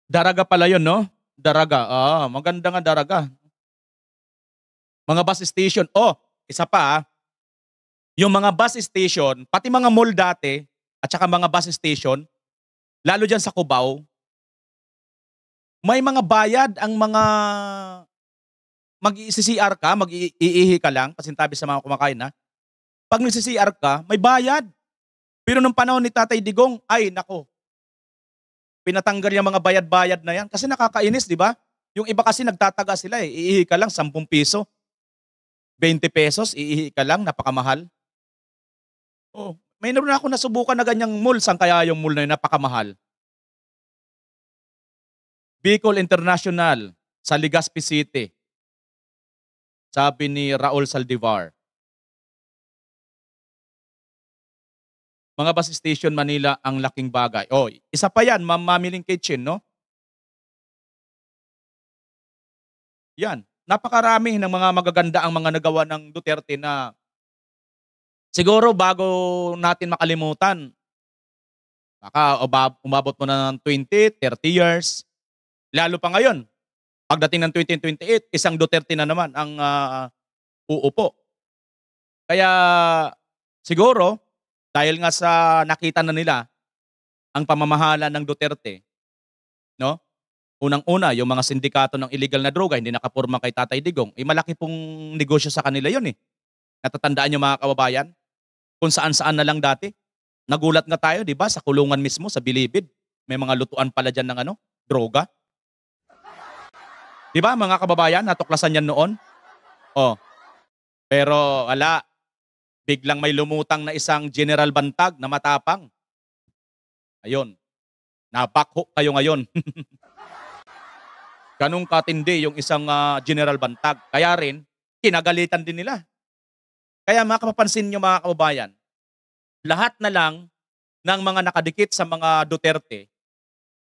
Daraga pala yun, no? Daraga. Ah, maganda nga Daraga. Mga bus station. Oh, isa pa ha. Ah. Yung mga bus station, pati mga mall dati, at saka mga bus station, lalo dyan sa Cubao, may mga bayad ang mga mag-CCR ka, mag-iihi ka lang, pasintabi sa mga kumakain na. Pag nag-CCR ka, may bayad. Pero nung panahon ni Tatay Digong, ay nako, pinatanggal yung mga bayad-bayad na yan. Kasi nakakainis, di ba? Yung iba kasi nagtataga sila eh. Iihi ka lang, 10 piso. 20 pesos, iihi ka lang, napakamahal. Oh, may naroon ako nasubukan na ganyang mall. Saan kaya yung mall na yun? Napakamahal. Bicol International sa Legazpi City. Sabi ni Raul Saldivar. Mga bus station Manila ang laking bagay. Oh, isa pa yan, Mamiling Kitchen, no? Yan. Napakarami ng mga magaganda ang mga nagawa ng Duterte na Siguro bago natin makalimutan, baka umabot mo na ng 20, 30 years. Lalo pa ngayon, pagdating ng 2028, isang Duterte na naman ang uh, uupo. Kaya siguro, dahil nga sa nakita na nila ang pamamahala ng Duterte, no? Unang-una, yung mga sindikato ng illegal na droga, hindi nakapurma kay Tatay Digong, eh, malaki pong negosyo sa kanila yon eh. Natatandaan yung mga kababayan? kung saan-saan na lang dati. Nagulat nga tayo, di ba, sa kulungan mismo, sa bilibid. May mga lutuan pala dyan ng ano, droga. Di ba, mga kababayan, natuklasan yan noon? Oh. Pero, ala, biglang may lumutang na isang general bantag na matapang. Ayun. Napakho kayo ngayon. Ganong katindi yung isang uh, general bantag. Kaya rin, kinagalitan din nila. Kaya makapapansin nyo mga kababayan, lahat na lang ng mga nakadikit sa mga Duterte,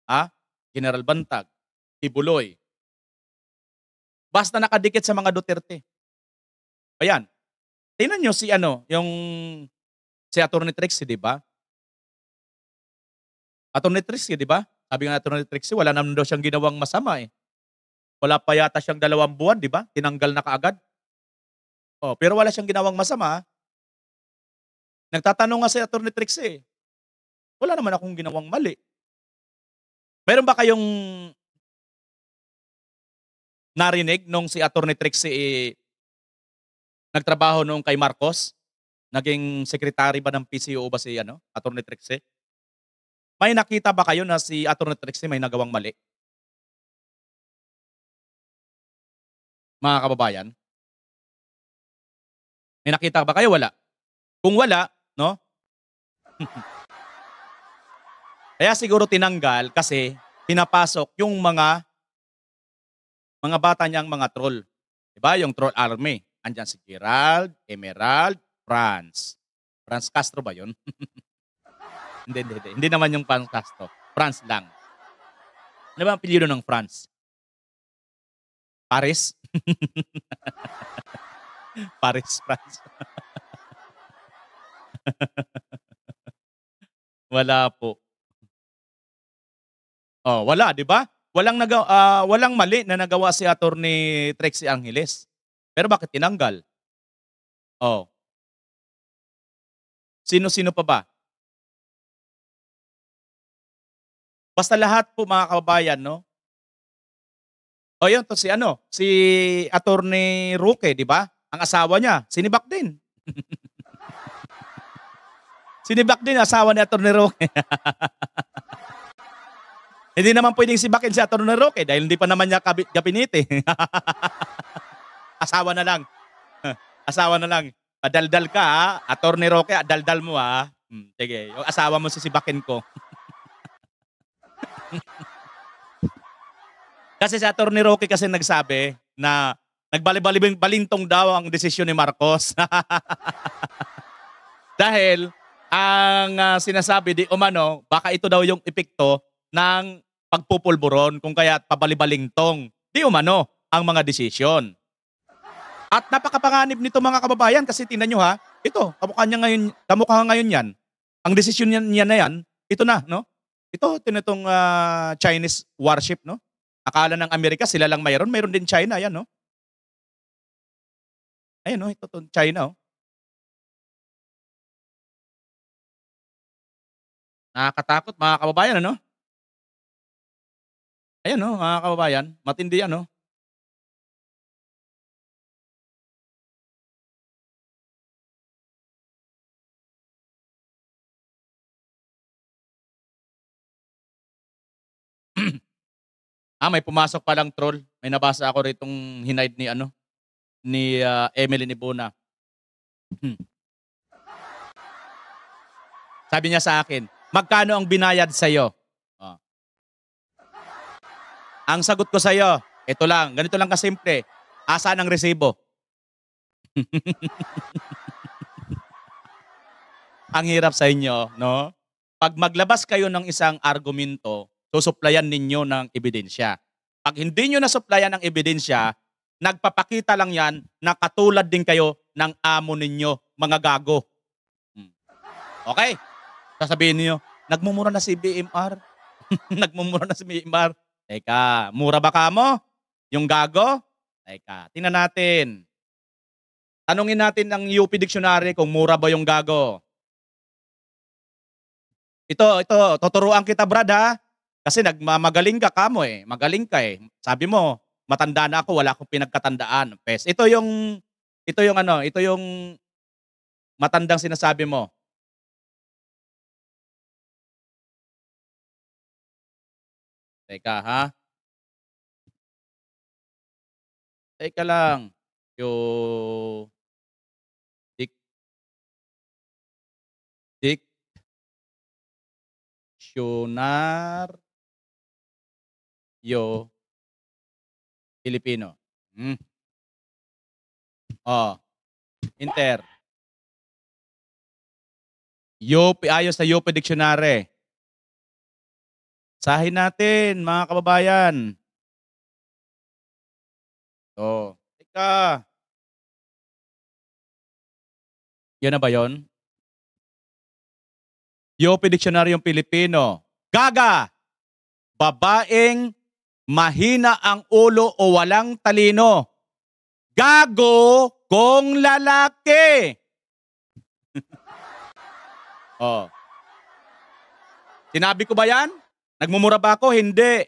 ha? General Bantag, Ibuloy, basta nakadikit sa mga Duterte. Ayan. Tingnan nyo si ano, yung si Attorney Trixie, di ba? Attorney Trixie, di ba? Sabi nga Attorney Trixie, wala naman daw siyang ginawang masama eh. Wala pa yata siyang dalawang buwan, di ba? Tinanggal na kaagad. Oh, pero wala siyang ginawang masama. Nagtatanong nga si Attorney Trixie, eh, wala naman akong ginawang mali. Meron ba kayong narinig nung si Attorney Trixie eh, nagtrabaho nung kay Marcos? Naging secretary ba ng PCO ba si ano, Attorney Trixie? May nakita ba kayo na si Attorney Trixie may nagawang mali? Mga kababayan, may nakita ba kayo? Wala. Kung wala, no? Kaya siguro tinanggal kasi pinapasok yung mga mga bata niyang mga troll. Diba? Yung troll army. Andyan si Gerald, Emerald, Franz. Franz Castro ba yun? hindi, hindi, hindi. Hindi naman yung Franz Castro. Franz lang. Ano ba ang piliro ng Franz? Paris? Paris, France. wala po. Oh, wala, 'di ba? Walang naga, uh, ah, walang mali na nagawa si Attorney Trixie Angeles. Pero bakit tinanggal? Oh. Sino-sino pa ba? Basta lahat po mga kababayan, no? O oh, yun, to si ano, si Attorney Roque, di ba? Ang asawa niya, sinibak din. sinibak din asawa ni Atty. Roque. hindi naman pwedeng sibakin si Atty. Roque dahil hindi pa naman niya gabinete. asawa na lang. asawa na lang. Adaldal ka ha. Atty. Roque, adaldal ah, mo ha. Hmm, sige, yung asawa mo sisibakin ko. kasi si Atty. Roque kasi nagsabi na Nagbalibang balintong daw ang desisyon ni Marcos. Dahil ang uh, sinasabi di umano, baka ito daw yung epekto ng pagpupulburon kung kaya pabalibalingtong di umano ang mga desisyon. At napakapanganib nito mga kababayan kasi tingnan nyo ha, ito, kamukha niya ngayon, kamukha ngayon yan. Ang desisyon niya, niya na yan, ito na, no? Ito, tinitong uh, Chinese warship, no? Akala ng Amerika, sila lang mayroon, mayroon din China, yan, no? Ayan, oh, ito to, China. Oh. Nakakatakot, mga kababayan, ano? Ayan, oh, mga kababayan. Matindi yan, oh. ah, may pumasok palang troll. May nabasa ako ritong hinide ni ano, ni uh, Emily Nibuna. Hmm. Sabi niya sa akin, magkano ang binayad sa'yo? Oh. Ang sagot ko sa iyo, ito lang, ganito lang kasimple. asa ang resibo? ang hirap sa inyo, no? Pag maglabas kayo ng isang argumento, susuplayan ninyo ng ebidensya. Pag hindi nyo nasuplayan ng ebidensya, nagpapakita lang yan na katulad din kayo ng amo ninyo, mga gago. Hmm. Okay? Sasabihin niyo, nagmumura na si BMR. nagmumura na si BMR. Teka, mura ba ka mo? Yung gago? Teka, tingnan natin. Tanungin natin ang UP Dictionary kung mura ba yung gago. Ito, ito, tuturuan kita, Brad, ha? Kasi nagmamagaling ka kamo eh. Magaling ka eh. Sabi mo, matanda na ako, wala akong pinagkatandaan ng PES. Ito yung, ito yung ano, ito yung matandang sinasabi mo. Teka ha. Teka lang. Yo. Dick. Dick. Shonar. Yo. Pilipino. Hmm. Oh. Inter. Yope, ayos sa Yope Dictionary. Sahin natin, mga kababayan. To. Teka. Yun na ba yon? Yope Dictionary yung Pilipino. Gaga! Babaeng mahina ang ulo o walang talino. Gago kong lalaki. oh. Sinabi ko ba yan? Nagmumura ba ako? Hindi.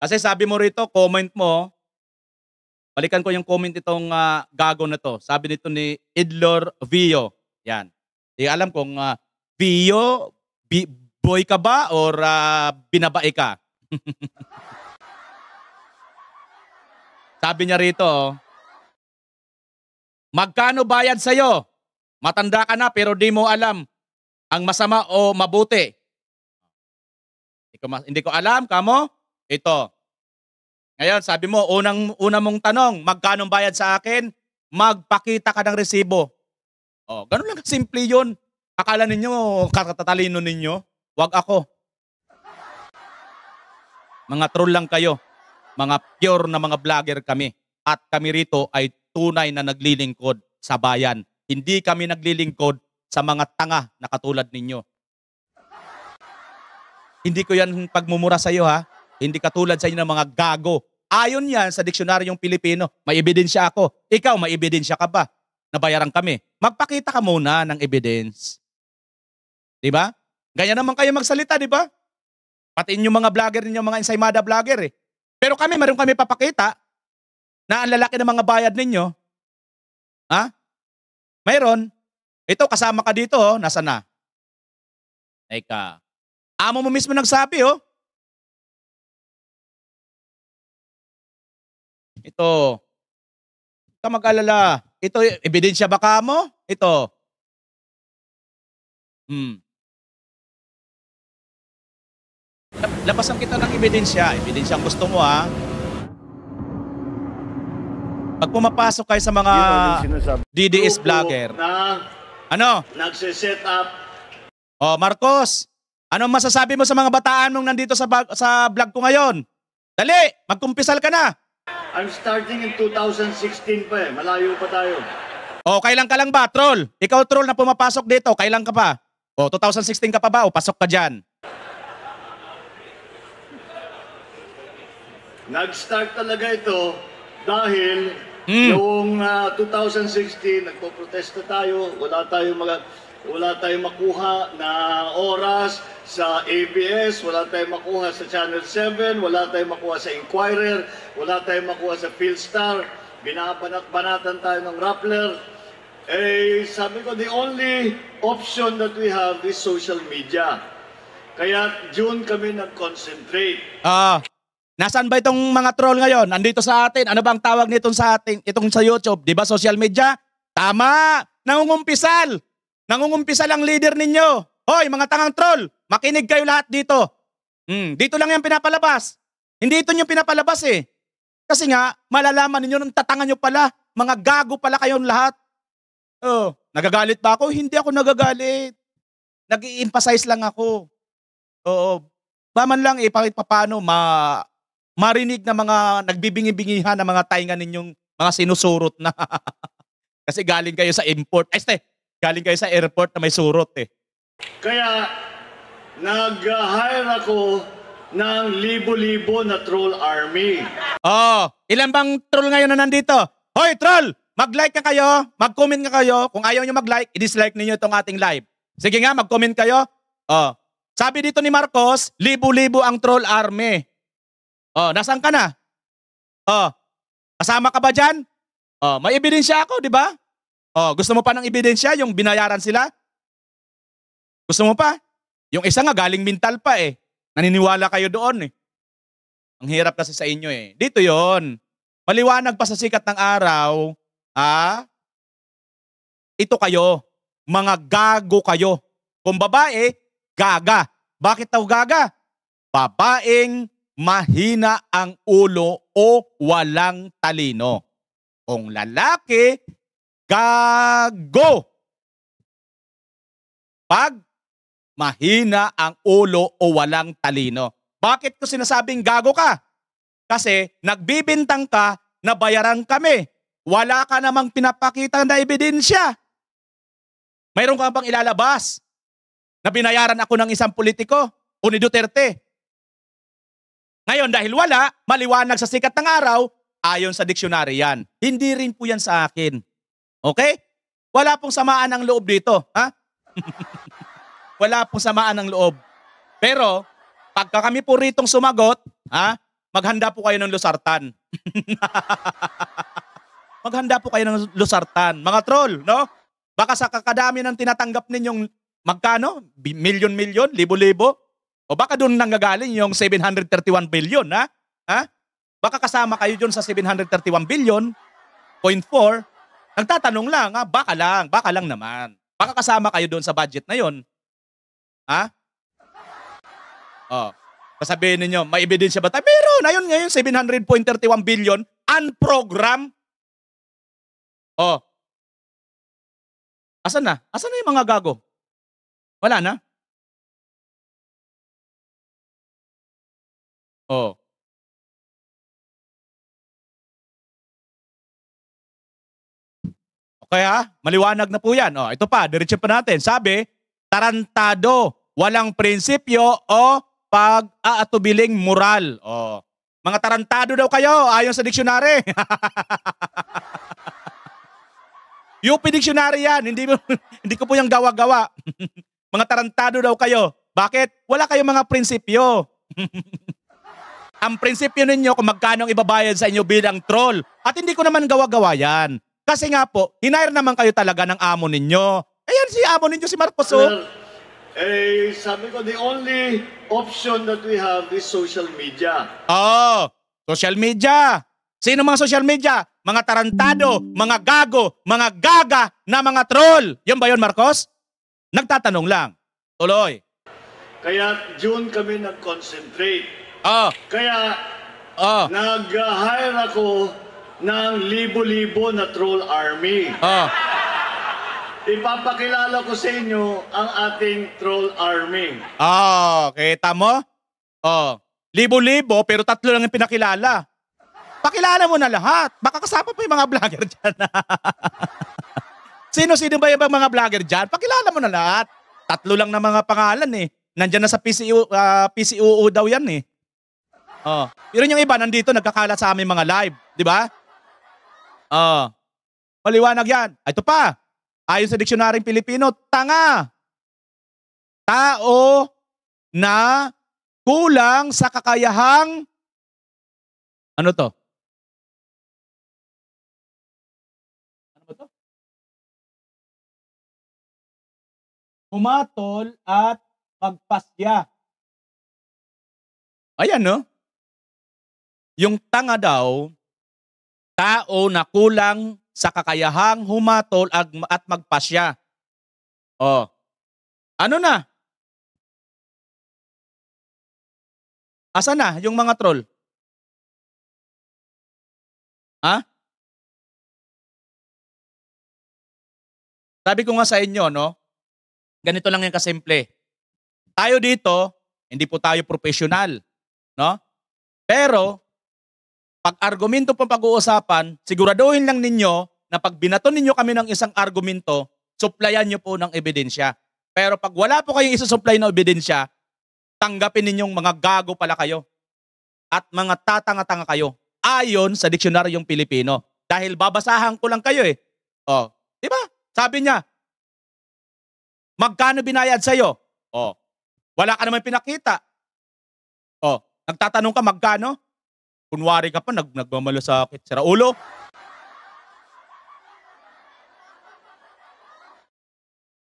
Kasi sabi mo rito, comment mo, balikan ko yung comment itong uh, gago na to. Sabi nito ni Idlor Vio. Yan. Di alam kung uh, Vio, bi- boy ka ba or uh, binabae ka? Sabi niya rito, magkano bayad sa'yo? Matanda ka na pero di mo alam ang masama o mabuti. Hindi ko, hindi ko alam, kamo? Ito. Ngayon, sabi mo, unang, una mong tanong, magkano bayad sa akin? Magpakita ka ng resibo. Oh, ganun lang simple 'yon. Akala ninyo, katatalino ninyo, wag ako. Mga troll lang kayo. Mga pure na mga vlogger kami. At kami rito ay tunay na naglilingkod sa bayan. Hindi kami naglilingkod sa mga tanga na katulad ninyo. Hindi ko yan pagmumura sa iyo ha. Hindi katulad sa inyo ng mga gago. Ayon yan sa diksyonaryo Pilipino. May ebidensya ako. Ikaw, may ebidensya ka ba? Nabayaran kami. Magpakita ka muna ng evidence. Di ba? Ganyan naman kayo magsalita, di ba? Pati inyong mga vlogger ninyo, mga ensaymada vlogger eh. Pero kami, meron kami papakita na ang lalaki ng mga bayad ninyo. Ha? Mayroon. Ito, kasama ka dito, oh. Nasa na? Teka. Amo mo mismo nagsabi, oh. Ito. Ito mag-alala. Ito, ebidensya baka mo? Ito. Hmm. labasan kita ng ebidensya. Ebidensya ang gusto mo ha. Pag pumapasok kayo sa mga DDS vlogger. Na ano? Nagsiset up. Oh, Marcos, ano masasabi mo sa mga bataan mong nandito sa, sa vlog ko ngayon? Dali, magkumpisal ka na. I'm starting in 2016 pa eh. Malayo pa tayo. Oh, kailan ka lang ba, troll? Ikaw troll na pumapasok dito, kailan ka pa? Oh, 2016 ka pa ba? O pasok ka diyan. Nag-start talaga ito dahil mm. noong uh, ah, 2016 nagpo-protesta tayo, wala tayong mga wala tayong makuha na oras sa ABS, wala tayong makuha sa Channel 7, wala tayong makuha sa Inquirer, wala tayong makuha sa Philstar, binabanat-banatan tayo ng Rappler. Eh, sabi ko, the only option that we have is social media. Kaya June kami nag-concentrate. Ah. Nasaan ba itong mga troll ngayon? Andito sa atin. Ano bang tawag nitong sa atin? Itong sa YouTube, 'di ba? Social media? Tama. Nangungumpisal. Nangungumpisal ang leader ninyo. Hoy, mga tangang troll, makinig kayo lahat dito. Hmm, dito lang 'yang pinapalabas. Hindi ito yung pinapalabas eh. Kasi nga, malalaman ninyo nung tatangan nyo pala. Mga gago pala kayong lahat. Oh, nagagalit ba ako? Hindi ako nagagalit. nag emphasize lang ako. Oo. Baman lang eh, kahit papano ma marinig na mga nagbibingi-bingihan ng mga tainga ninyong mga sinusurot na. Kasi galing kayo sa import. Ay, ste, galing kayo sa airport na may surot eh. Kaya, nag-hire ako ng libo-libo na troll army. Oh, ilan bang troll ngayon na nandito? Hoy, troll! Mag-like ka kayo, mag-comment ka kayo. Kung ayaw nyo mag-like, i-dislike ninyo itong ating live. Sige nga, mag-comment kayo. Oh. Sabi dito ni Marcos, libo-libo ang troll army. Oh, nasaan ka na? Oh, kasama ka ba dyan? Oh, may ebidensya ako, di ba? Oh, gusto mo pa ng ebidensya yung binayaran sila? Gusto mo pa? Yung isa nga galing mental pa eh. Naniniwala kayo doon eh. Ang hirap kasi sa inyo eh. Dito yon. Maliwanag pa sa sikat ng araw. Ah, ito kayo. Mga gago kayo. Kung babae, gaga. Bakit daw gaga? Babaeng mahina ang ulo o walang talino. Kung lalaki, gago. Pag mahina ang ulo o walang talino. Bakit ko sinasabing gago ka? Kasi nagbibintang ka na bayaran kami. Wala ka namang pinapakita na ebidensya. Mayroon ka bang ilalabas na binayaran ako ng isang politiko o ni Duterte? Ngayon, dahil wala, maliwanag sa sikat ng araw, ayon sa diksyonary yan. Hindi rin po yan sa akin. Okay? Wala pong samaan ng loob dito. Ha? wala pong samaan ng loob. Pero, pagka kami po ritong sumagot, ha? maghanda po kayo ng lusartan. maghanda po kayo ng lusartan. Mga troll, no? Baka sa kakadami ng tinatanggap ninyong magkano? Million-million? Libo-libo? O baka doon nanggagaling yung 731 billion, ha? Ha? Baka kasama kayo doon sa 731 billion, point nagtatanong lang, ha? Baka lang, baka lang naman. Baka kasama kayo doon sa budget na yon. Ha? Oh. Pasabihin niyo, may ebidensya ba tayo? Meron, ayun ngayon, 700.31 billion, unprogram. Oh. Asan na? Asan na yung mga gago? Wala na? Oh. Okay ha? Maliwanag na po yan. Oh, ito pa, diretso pa natin. Sabi, tarantado, walang prinsipyo o pag-aatubiling moral. Oh. Mga tarantado daw kayo, ayon sa diksyonary. UP dictionary yan, hindi, hindi ko po yung gawa-gawa. mga tarantado daw kayo. Bakit? Wala kayong mga prinsipyo. Ang prinsipyo ninyo kung magkano ang ibabayad sa inyo bilang troll. At hindi ko naman gawa-gawa yan. Kasi nga po, hinire naman kayo talaga ng amo ninyo. Ayan si amo ninyo, si Marcos. Oh. Well, eh, sabi ko, the only option that we have is social media. Oo, oh, social media. Sino mga social media? Mga tarantado, mga gago, mga gaga na mga troll. Yun ba yun, Marcos? Nagtatanong lang. Tuloy. Kaya June kami nag-concentrate Oh. Kaya oh. nag-hire ako ng libo-libo na troll army. Oh. Ipapakilala ko sa inyo ang ating troll army. Oh, kita mo? Oh. Libo-libo, pero tatlo lang ang pinakilala. Pakilala mo na lahat. Baka kasama pa yung mga vlogger dyan. Sino-sino ba yung mga vlogger dyan? Pakilala mo na lahat. Tatlo lang na mga pangalan eh. Nandyan na sa PCU, uh, PCUO daw yan eh. Oh. Pero yung iba nandito nagkakalat sa aming mga live, di ba? Oh. Maliwanag 'yan. Ah, ito pa. Ayon sa diksyonaryo Pilipino, tanga. Tao na kulang sa kakayahang ano to? Ano ba to? Pumatol at pagpasya. Ayan, no? Yung tanga daw, tao na kulang sa kakayahang humatol at, at magpasya. Oh. Ano na? Asa na yung mga troll? Ha? Sabi ko nga sa inyo, no? Ganito lang yan kasimple. Tayo dito, hindi po tayo professional. no? Pero pag argumento pang pag-uusapan, siguraduhin lang ninyo na pag binato ninyo kami ng isang argumento, supplyan nyo po ng ebidensya. Pero pag wala po kayong isusupply ng ebidensya, tanggapin ninyong mga gago pala kayo at mga tatanga-tanga kayo ayon sa diksionaryong Pilipino. Dahil babasahan ko lang kayo eh. Oh, di ba? Sabi niya, magkano binayad sa'yo? Oh, wala ka naman pinakita. Oh, nagtatanong ka magkano? Kunwari ka pa, nag nagmamalasakit sa ulo.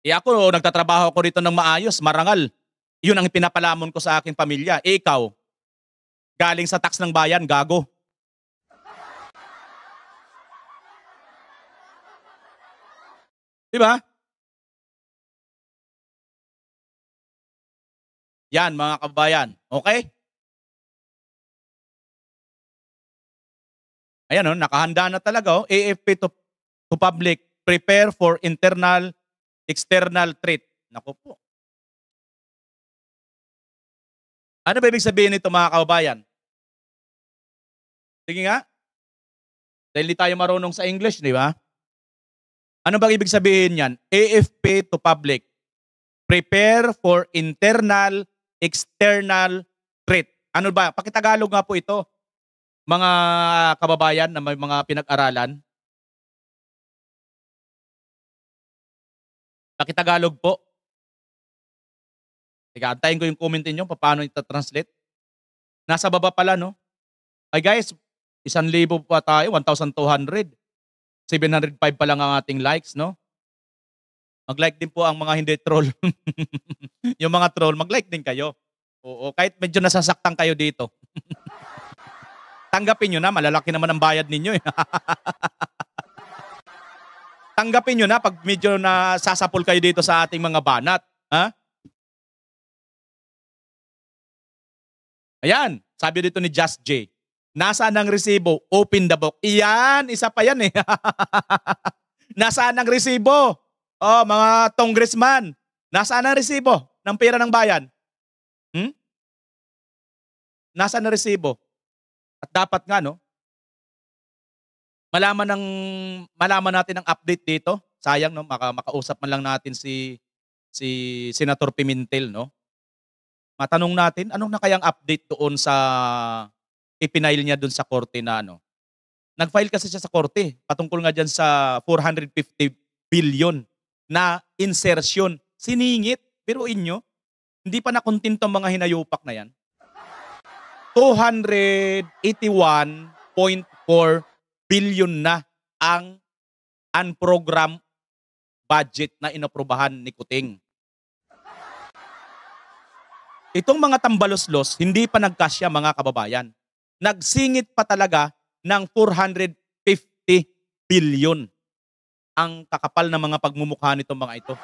E ako, nagtatrabaho ko rito ng maayos, marangal. Yun ang pinapalamon ko sa aking pamilya. Eh ikaw, galing sa tax ng bayan, gago. Di ba? Yan mga kabayan. Okay? Ayan, oh, nakahanda na talaga. Oh. AFP to, to public, prepare for internal, external threat. Naku po. Ano ba ibig sabihin nito mga kababayan? Sige nga. Dahil hindi tayo marunong sa English, di ba? Ano ba ibig sabihin yan? AFP to public. Prepare for internal, external threat. Ano ba? Pakitagalog nga po ito mga kababayan na may mga pinag-aralan? Pakitagalog po. Teka, antayin ko yung comment niyo paano ita-translate. Nasa baba pala, no? Ay guys, isang libo pa tayo, 1,200. 705 pa lang ang ating likes, no? Mag-like din po ang mga hindi troll. yung mga troll, mag-like din kayo. Oo, kahit medyo nasasaktan kayo dito. tanggapin nyo na, malalaki naman ang bayad ninyo. Eh. tanggapin nyo na pag medyo na sasapol kayo dito sa ating mga banat. Ha? Ayan, sabi dito ni Just J. Nasaan ang resibo? Open the book. Iyan, isa pa yan eh. Nasaan ang resibo? Oh, mga congressman, nasaan ang resibo ng pera ng bayan? Hmm? Nasaan ang resibo? At dapat nga, no, malaman, ng, malaman natin ang update dito. Sayang, no, maka, makausap man lang natin si, si Senator Pimentel, no. Matanong natin, anong na kayang update doon sa ipinail niya doon sa korte na ano. Nag-file kasi siya sa korte patungkol nga dyan sa 450 billion na insertion. Siningit, pero inyo, hindi pa nakontento mga hinayupak na yan. 281.4 billion na ang unprogram budget na inaprobahan ni Kuting. Itong mga tambaloslos, hindi pa nagkasya mga kababayan. Nagsingit pa talaga ng 450 billion ang kakapal na mga pagmumukha nitong mga ito.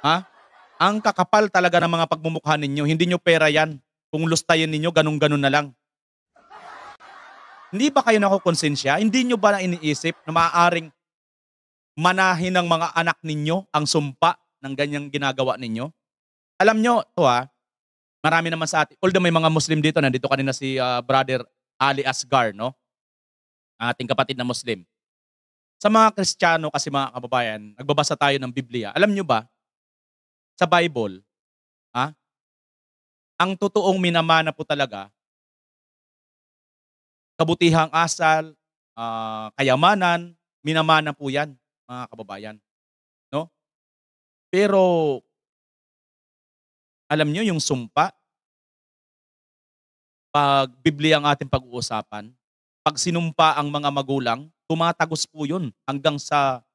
Ha? Ang kakapal talaga ng mga pagmumukha ninyo. Hindi nyo pera yan. Kung lustayan ninyo, ganun-ganun na lang. Hindi ba kayo nakukonsensya? Hindi nyo ba na iniisip na maaaring manahin ng mga anak ninyo ang sumpa ng ganyang ginagawa ninyo? Alam nyo, to ha, ah, marami naman sa atin. Although may mga Muslim dito, nandito kanina si uh, brother Ali Asgar, no? Ang Ating kapatid na Muslim. Sa mga Kristiyano kasi mga kababayan, nagbabasa tayo ng Biblia. Alam nyo ba, sa Bible, ha? ang totoong minamana po talaga, kabutihang asal, uh, kayamanan, minamana po yan, mga kababayan. No? Pero, alam nyo, yung sumpa, pag Biblia ang ating pag-uusapan, pag sinumpa ang mga magulang, tumatagos po yun hanggang sa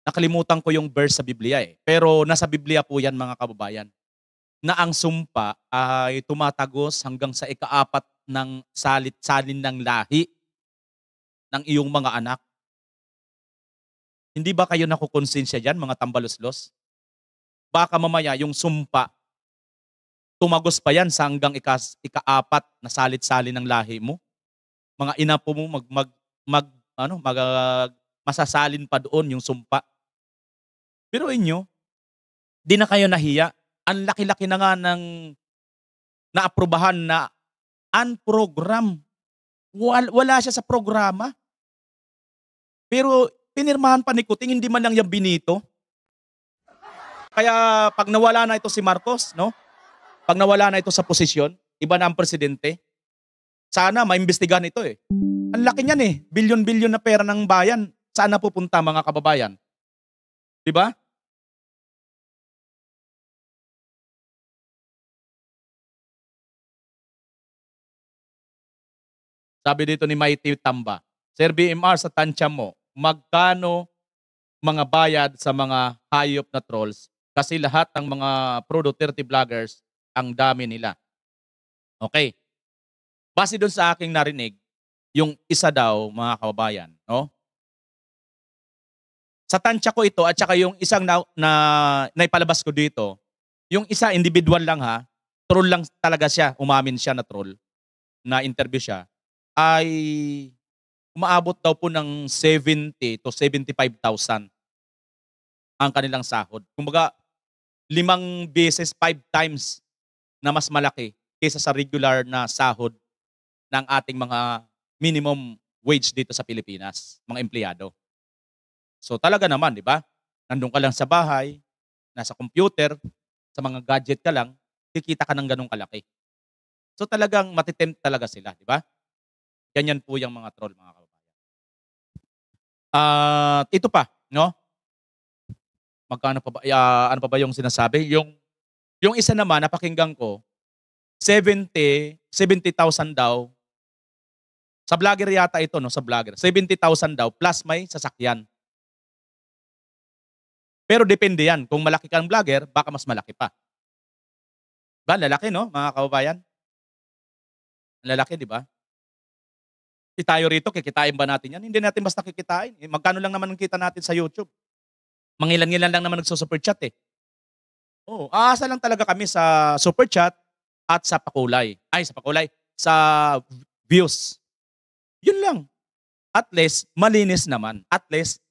Nakalimutan ko yung verse sa Biblia eh. Pero nasa Biblia po yan mga kababayan. Na ang sumpa ay tumatagos hanggang sa ikaapat ng salit-salin ng lahi ng iyong mga anak. Hindi ba kayo nakukonsensya dyan mga tambaloslos? Baka mamaya yung sumpa, tumagos pa yan sa hanggang ikas, ikaapat na salit-salin ng lahi mo. Mga ina po mo mag, mag, mag ano, mag, uh, masasalin pa doon yung sumpa. Pero inyo, di na kayo nahiya. Ang laki-laki na nga ng naaprobahan na unprogram. Wal, wala siya sa programa. Pero pinirmahan pa ni Kuting, hindi man lang yung binito. Kaya pag nawala na ito si Marcos, no? Pag nawala na ito sa posisyon, iba na ang presidente. Sana maimbestigahan ito eh. Ang laki niyan eh. Bilyon-bilyon na pera ng bayan. Sana pupunta mga kababayan. 'Di ba? Sabi dito ni Mighty Tamba, Sir BMR, sa tansya mo, magkano mga bayad sa mga hayop na trolls kasi lahat ng mga pro Duterte vloggers, ang dami nila. Okay. Base doon sa aking narinig, yung isa daw, mga kababayan, no? Sa tansya ko ito at saka yung isang na, na naipalabas ko dito, yung isa individual lang ha, troll lang talaga siya, umamin siya na troll, na interview siya ay umaabot daw po ng 70 to 75,000 ang kanilang sahod. Kumbaga, limang beses, five times na mas malaki kaysa sa regular na sahod ng ating mga minimum wage dito sa Pilipinas, mga empleyado. So talaga naman, di ba? Nandun ka lang sa bahay, nasa computer, sa mga gadget ka lang, kikita ka ng ganong kalaki. So talagang matitempt talaga sila, di ba? Ganyan po yung mga troll, mga kababayan. At uh, ito pa, no? Magkano pa ba, uh, ano pa ba yung sinasabi? Yung, yung isa naman, napakinggan ko, 70, 70,000 daw. Sa vlogger yata ito, no? Sa vlogger. 70,000 daw plus may sasakyan. Pero depende yan. Kung malaki kang vlogger, baka mas malaki pa. Ba, lalaki no, mga kababayan? Lalaki, di ba? tayo rito, kikitain ba natin yan? Hindi natin basta nakikitain. Eh, magkano lang naman ang kita natin sa YouTube? Mangilan-ilan lang naman nagsusuper chat eh. Oo, oh, aasa lang talaga kami sa super chat at sa pakulay. Ay, sa pakulay. Sa views. Yun lang. At least, malinis naman. At least,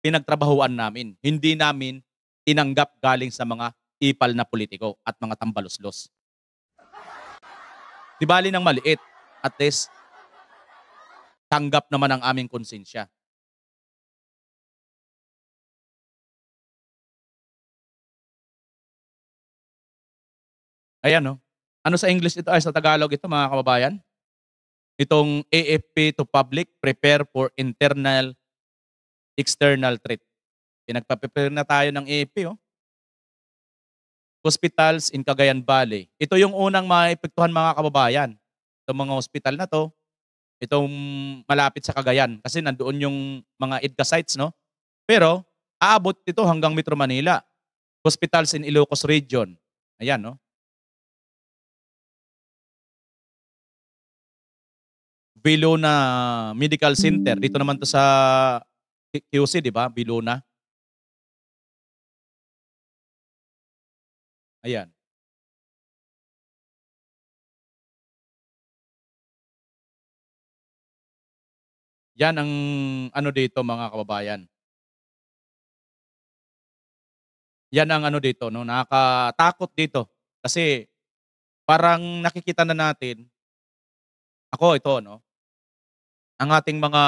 pinagtrabahuan namin. Hindi namin inanggap galing sa mga ipal na politiko at mga tambaluslos. Di bali ng maliit. At least, tanggap naman ang aming konsensya. Ayan, no? Oh. Ano sa English ito? Ay, sa Tagalog ito, mga kababayan? Itong AFP to public, prepare for internal, external threat. Pinagpaprepare na tayo ng AFP, oh. Hospitals in Cagayan Valley. Ito yung unang maepektuhan mga kababayan. Itong mga hospital na to, Itong malapit sa Cagayan kasi nandoon yung mga EDCA sites, no? Pero aabot ito hanggang Metro Manila. Hospitals in Ilocos Region. Ayan, no? Vilona Medical Center. Dito naman to sa QC, di ba? Vilona. Ayan. Yan ang ano dito mga kababayan. Yan ang ano dito, no? nakakatakot dito. Kasi parang nakikita na natin, ako ito, no? ang ating mga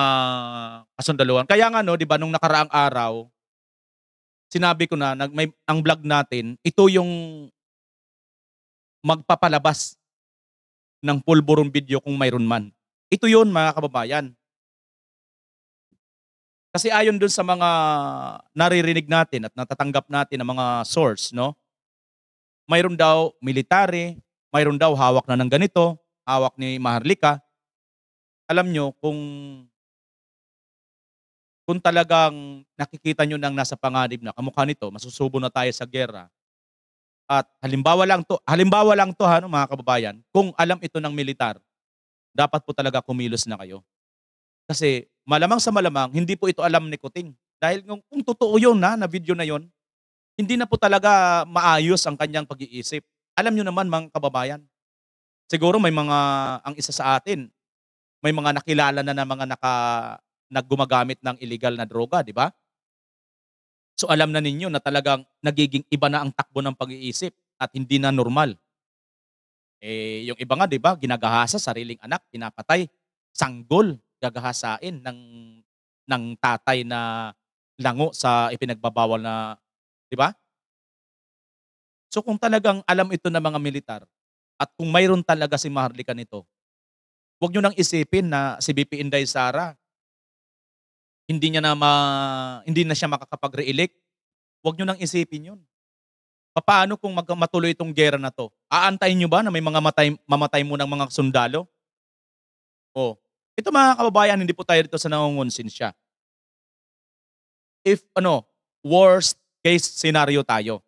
kasundaluhan. Kaya nga, no, di ba, nung nakaraang araw, sinabi ko na, nag, may, ang vlog natin, ito yung magpapalabas ng pulburong video kung mayroon man. Ito yun, mga kababayan. Kasi ayon dun sa mga naririnig natin at natatanggap natin ng mga source, no? Mayroon daw military, mayroon daw hawak na ng ganito, hawak ni Maharlika. Alam nyo, kung kung talagang nakikita nyo nang nasa panganib na kamukha nito, masusubo na tayo sa gera. At halimbawa lang to, halimbawa lang to ha, no, mga kababayan, kung alam ito ng militar, dapat po talaga kumilos na kayo. Kasi malamang sa malamang, hindi po ito alam ni Kuting. Dahil kung, kung totoo yun na, na video na yon hindi na po talaga maayos ang kanyang pag-iisip. Alam nyo naman mga kababayan, siguro may mga, ang isa sa atin, may mga nakilala na na mga naka, naggumagamit ng illegal na droga, di ba? So alam na ninyo na talagang nagiging iba na ang takbo ng pag-iisip at hindi na normal. Eh, yung iba nga, di ba, ginagahasa, sariling anak, pinapatay, sanggol, gagahasain ng ng tatay na lango sa ipinagbabawal na, 'di ba? So kung talagang alam ito ng mga militar at kung mayroon talaga si Maharlika nito, huwag niyo nang isipin na si BP Inday Sara hindi niya na ma, hindi na siya makakapag-reelect. Huwag niyo nang isipin 'yun. Paano kung mag- matuloy itong gera na to? Aantayin niyo ba na may mga matay, mamatay mo ng mga sundalo? O, oh, ito mga kababayan, hindi po tayo dito sa nangungunsin siya. If ano, worst case scenario tayo.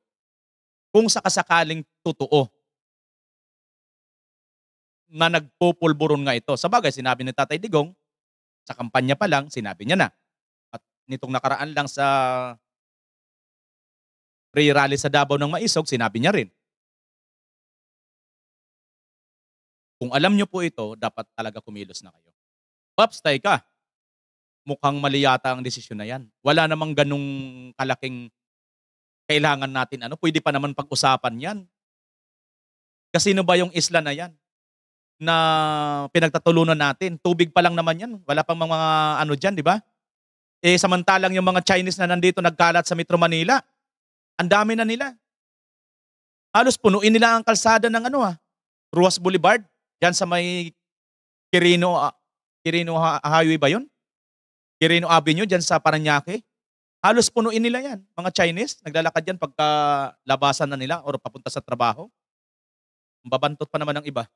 Kung sakasakaling totoo na nagpupulburon nga ito. Sa bagay, sinabi ni Tatay Digong, sa kampanya pa lang, sinabi niya na. At nitong nakaraan lang sa pre-rally sa Davao ng Maisog, sinabi niya rin. Kung alam niyo po ito, dapat talaga kumilos na kayo. Paps, tay ka. Mukhang mali yata ang desisyon na yan. Wala namang ganung kalaking kailangan natin. Ano, pwede pa naman pag-usapan yan. Kasi no ba yung isla na yan? na pinagtatulunan natin. Tubig pa lang naman yan. Wala pang mga ano dyan, di ba? Eh, samantalang yung mga Chinese na nandito nagkalat sa Metro Manila, ang dami na nila. Halos punuin nila ang kalsada ng ano ah, Ruas Boulevard, dyan sa may Quirino, ah, Quirino Highway ba yun? Quirino Avenue dyan sa Paranaque. Halos punuin nila yan. Mga Chinese, naglalakad yan pagkalabasan na nila or papunta sa trabaho. Babantot pa naman ng iba.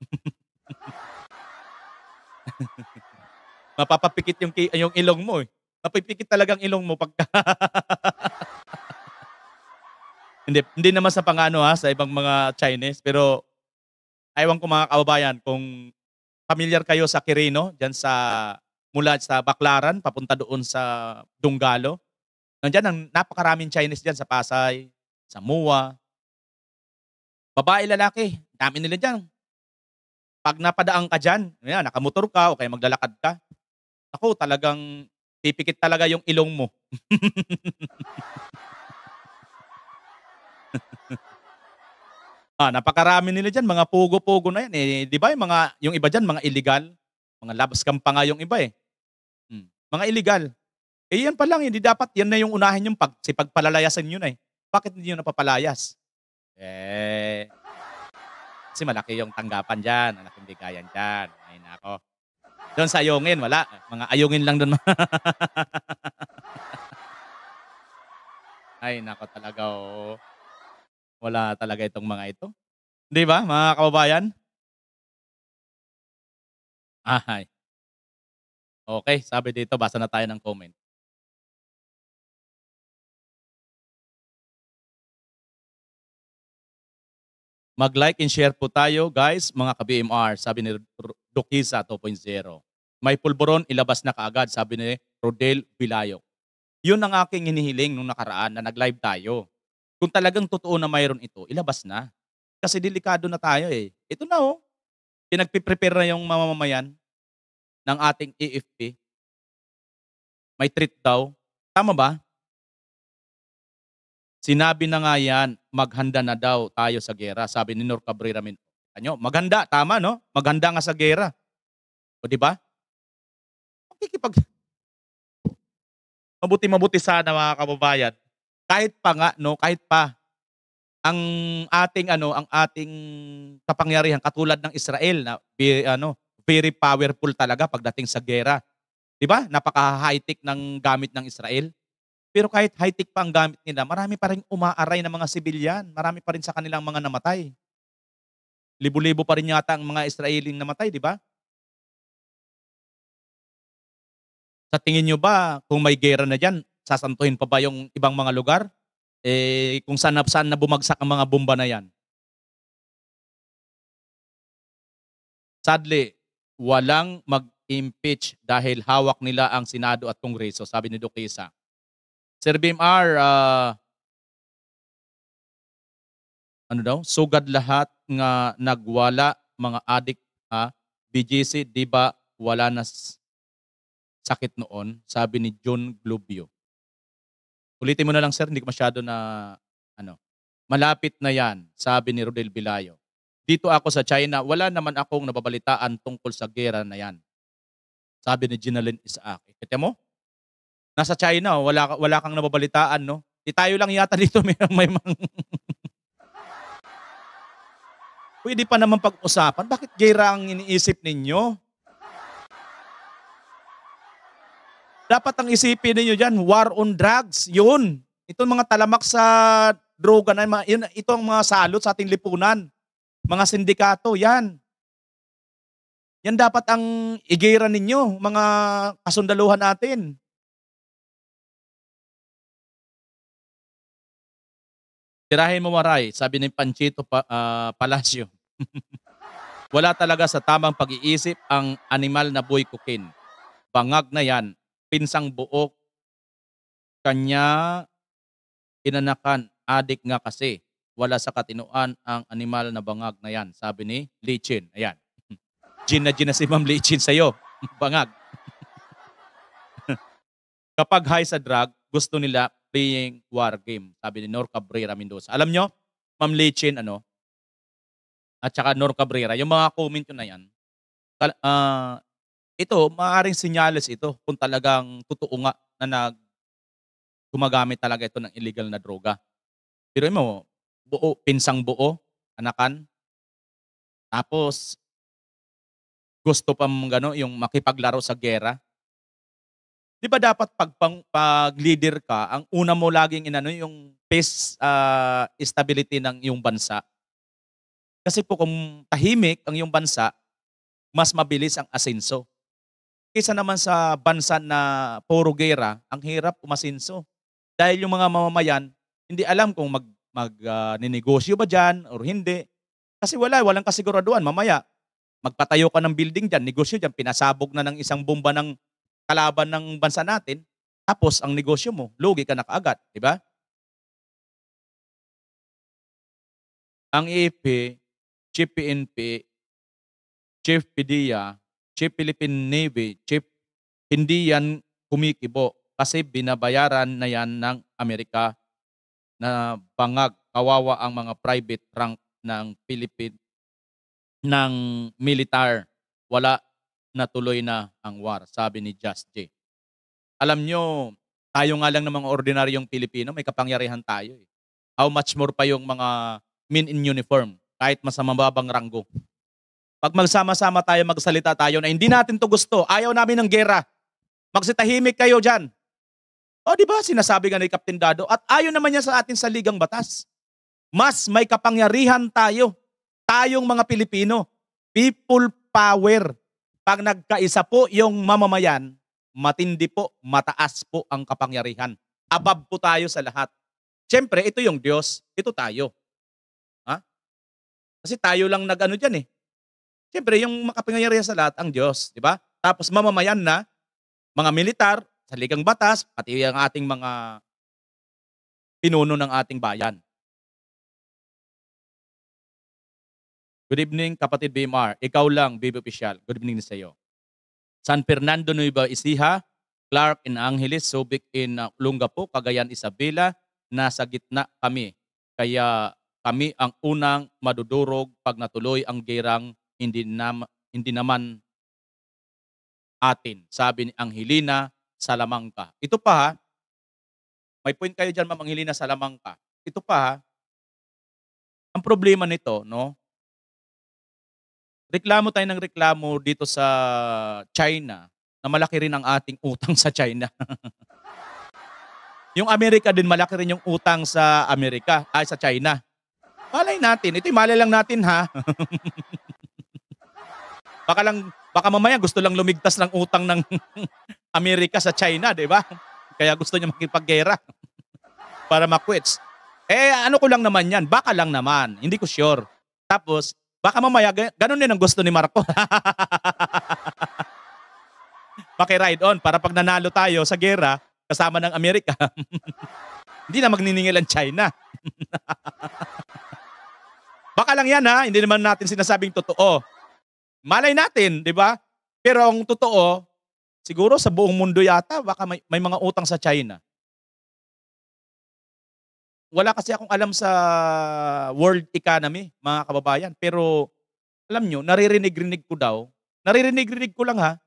Mapapapikit yung, yung ilong mo eh. Mapipikit talaga ang ilong mo pagka... hindi, hindi naman sa pangano ha, sa ibang mga Chinese. Pero, aywan ko mga kababayan kung familiar kayo sa Quirino, diyan sa mula sa Baclaran papunta doon sa Dunggalo. Nandiyan ang napakaraming Chinese diyan sa Pasay, sa Mua. Babae, lalaki, dami nila diyan. Pag napadaan ka diyan, nakamotor ka o kaya maglalakad ka, ako talagang pipikit talaga yung ilong mo. Ah, napakarami nila diyan, mga pugo-pugo na yan. Eh, di ba yung mga, yung iba diyan, mga illegal, mga labas kampa nga yung iba eh. Hmm. Mga illegal. Eh yan pa lang, hindi dapat, yan na yung unahin yung pag, si pagpalalayasan yun eh. Bakit hindi niyo napapalayas? Eh, Si malaki yung tanggapan dyan, malaking bigayan dyan. Ay nako. Doon sa ayungin, wala. Mga ayungin lang doon. Ay nako talaga oh. Wala talaga itong mga ito. Di ba, mga kababayan? Ahay. Okay, sabi dito, basa na tayo ng comment. Mag-like and share po tayo, guys, mga ka-BMR, sabi ni Dukiza 2.0. May pulboron, ilabas na kaagad, sabi ni Rodel Vilayo. Yun ang aking hinihiling nung nakaraan na nag-live tayo. Kung talagang totoo na mayroon ito, ilabas na. Kasi delikado na tayo eh. Ito na oh. Pinagpiprepare na yung mamamayan ng ating AFP. May treat daw. Tama ba? Sinabi na nga yan, maghanda na daw tayo sa gera. Sabi ni Nor Cabrera Minto. Ano? Maghanda, tama no? Maghanda nga sa gera. O di ba? Makikipag Mabuti-mabuti sana mga kababayan kahit pa nga no, kahit pa ang ating ano, ang ating kapangyarihan katulad ng Israel na be, ano, very powerful talaga pagdating sa gera. 'Di ba? Napaka high-tech ng gamit ng Israel. Pero kahit high-tech pa ang gamit nila, marami pa rin umaaray ng mga sibilyan. Marami pa rin sa kanilang mga namatay. Libo-libo pa rin yata ang mga Israeling namatay, di ba? Sa tingin nyo ba, kung may gera na dyan, sasantuhin pa ba yung ibang mga lugar? Eh, kung saan na, saan na bumagsak ang mga bomba na yan. Sadly, walang mag-impeach dahil hawak nila ang Senado at Kongreso, sabi ni Duquesa. Sir BMR, uh, ah, ano daw? Sugad lahat nga nagwala mga adik ha? BGC, di ba wala na sakit noon? Sabi ni John Globio. Ulitin mo na lang sir, hindi ko masyado na ano. Malapit na 'yan, sabi ni Rodel Bilayo. Dito ako sa China, wala naman akong nababalitaan tungkol sa gera na 'yan. Sabi ni Ginalyn Isaac. Kita mo? Nasa China, oh, wala wala kang nababalitaan, no? Di tayo lang yata dito may may mang... Pwede pa naman pag-usapan. Bakit gera ang iniisip ninyo? Dapat ang isipin ninyo diyan, war on drugs. Yun. Itong mga talamak sa droga na yun, ito ang mga salot sa ating lipunan. Mga sindikato, yan. Yan dapat ang igera ninyo, mga kasundaluhan natin. Tirahin mo maray, sabi ni Panchito pa, uh, Palacio. Wala talaga sa tamang pag-iisip ang animal na boy kukin. Bangag na yan pinsang buok kanya inanakan adik nga kasi wala sa katinuan ang animal na bangag na yan sabi ni Lichin ayan gin na gin na si Ma'am Lichin sa iyo bangag kapag high sa drug gusto nila playing war game sabi ni Nor Cabrera Mendoza alam nyo Ma'am Lichin ano at saka Nor Cabrera yung mga comment ko na yan uh, ito, maaaring sinyalis ito kung talagang totoo nga na nag gumagamit talaga ito ng illegal na droga. Pero mo, buo, pinsang buo, anakan. Tapos, gusto pa gano, yung makipaglaro sa gera. Di ba dapat pag, pag, pag leader ka, ang una mo laging inano yung peace uh, stability ng iyong bansa. Kasi po kung tahimik ang iyong bansa, mas mabilis ang asenso. Kaysa naman sa bansa na puro gera, ang hirap umasinso. Dahil yung mga mamamayan, hindi alam kung mag, mag uh, ninegosyo ba dyan or hindi. Kasi wala, walang kasiguraduan. Mamaya, magpatayo ka ng building dyan, negosyo dyan, pinasabog na ng isang bomba ng kalaban ng bansa natin, tapos ang negosyo mo, lugi ka na kaagad, di ba? Ang EFP, GPNP, Chief PDEA, Chief Philippine Navy, Chief, hindi yan kumikibo kasi binabayaran na yan ng Amerika na bangag, kawawa ang mga private rank ng Philippine ng militar. Wala na tuloy na ang war, sabi ni Just J. Alam nyo, tayo nga lang ng mga ordinaryong Pilipino, may kapangyarihan tayo. Eh. How much more pa yung mga men in uniform, kahit mas mababang ranggo. Pag magsama-sama tayo, magsalita tayo na hindi natin to gusto, ayaw namin ng gera. Magsitahimik kayo dyan. O di ba, sinasabi nga ni Captain Dado, at ayaw naman niya sa atin sa ligang batas. Mas may kapangyarihan tayo, tayong mga Pilipino. People power. Pag nagkaisa po yung mamamayan, matindi po, mataas po ang kapangyarihan. Above po tayo sa lahat. Siyempre, ito yung Diyos, ito tayo. Ha? Kasi tayo lang nag-ano dyan eh. Siyempre, yung makapangyarihan sa lahat, ang Diyos, di ba? Tapos mamamayan na, mga militar, saligang batas, pati ang ating mga pinuno ng ating bayan. Good evening, kapatid BMR. Ikaw lang, BB official. Good evening sa iyo. San Fernando Nueva Ecija, Clark in Angeles, Subic in uh, Lungapo, Cagayan Isabela, nasa gitna kami. Kaya kami ang unang madudurog pag natuloy ang gerang hindi, nam, hindi naman atin. Sabi ni Angelina Salamangka. Ito pa ha, may point kayo dyan, Ma'am Angelina Salamangka. Ito pa ha, ang problema nito, no? Reklamo tayo ng reklamo dito sa China na malaki rin ang ating utang sa China. yung Amerika din, malaki rin yung utang sa Amerika, ay sa China. Malay natin, ito'y malay lang natin ha. Baka lang baka mamaya gusto lang lumigtas ng utang ng Amerika sa China, 'di ba? Kaya gusto niya makipaggera para makwits. Eh ano ko lang naman 'yan, baka lang naman. Hindi ko sure. Tapos baka mamaya ganun din ang gusto ni Marco. Paki-ride on para pag nanalo tayo sa gera kasama ng Amerika. Hindi na magniningil ang China. Baka lang yan ha, hindi naman natin sinasabing totoo. Malay natin, di ba? Pero ang totoo, siguro sa buong mundo yata, baka may, may mga utang sa China. Wala kasi akong alam sa world economy, mga kababayan. Pero alam nyo, naririnig-rinig ko daw, naririnig-rinig ko lang ha,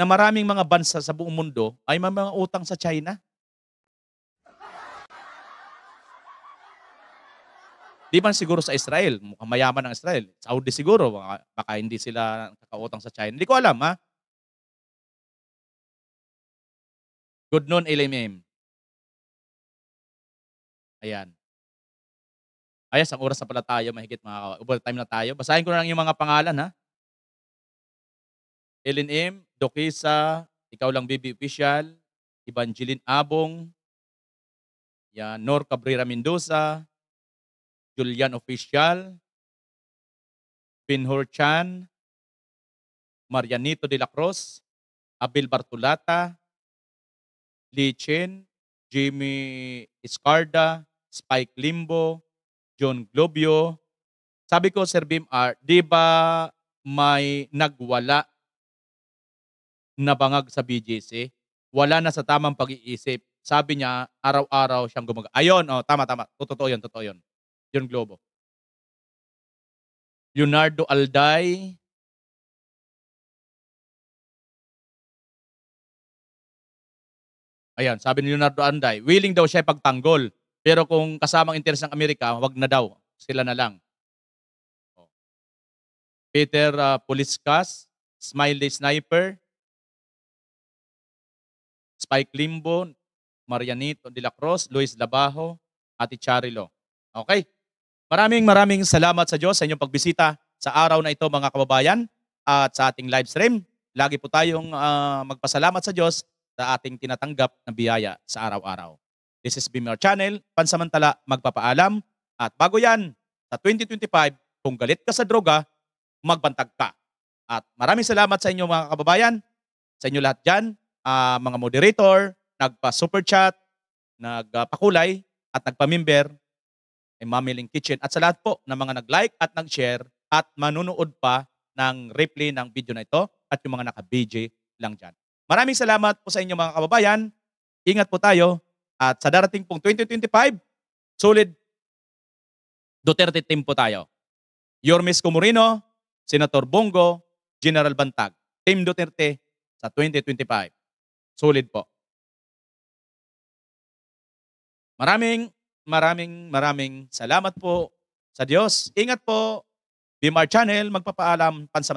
na maraming mga bansa sa buong mundo ay may mga utang sa China. Di man siguro sa Israel, mukhang mayaman ang Israel. Saudi siguro, baka, baka hindi sila kakautang sa China. Hindi ko alam, ha? Good noon, LMM. Ayan. Ayos, ang oras na pala tayo, mahigit mga kawa. Overtime na tayo. Basahin ko na lang yung mga pangalan, ha? LNM, Dokisa, Ikaw lang BB Official, Evangeline Abong, yan, Nor Cabrera Mendoza, Julian Official, Pinhor Chan, Marianito de la Cruz, Abel Bartulata, Lee Chen, Jimmy Escarda, Spike Limbo, John Globio. Sabi ko, Sir Bim R, di ba may nagwala na bangag sa BGC? Wala na sa tamang pag-iisip. Sabi niya, araw-araw siyang gumagawa. Ayun, oh, tama, tama. Totoo yun, totoo yun. John Globo. Leonardo Alday. Ayan, sabi ni Leonardo Anday, willing daw siya pagtanggol. Pero kung kasamang interes ng Amerika, wag na daw. Sila na lang. Oh. Peter uh, ah, Poliskas, Smiley Sniper, Spike Limbo, Marianito de la Cruz, Luis Labajo, Ati Charilo. Okay? Maraming maraming salamat sa Diyos sa inyong pagbisita sa araw na ito mga kababayan at sa ating live stream. Lagi po tayong uh, magpasalamat sa Diyos sa ating tinatanggap na biyaya sa araw-araw. This is Bimer Channel, pansamantala magpapaalam. At bago yan, sa 2025, kung galit ka sa droga, magbantag ka. At maraming salamat sa inyo mga kababayan, sa inyo lahat dyan, uh, mga moderator, nagpa-super chat, nagpakulay, at nagpa-member ay Mamiling Kitchen. At sa lahat po ng na mga nag-like at nag-share at manunood pa ng replay ng video na ito at yung mga naka-BJ lang dyan. Maraming salamat po sa inyo mga kababayan. Ingat po tayo. At sa darating pong 2025, solid Duterte team po tayo. Your Miss Comorino, Senator Bongo, General Bantag. Team Duterte sa 2025. Solid po. Maraming maraming maraming salamat po sa Diyos. Ingat po. Bimar Channel, magpapaalam pansamantala.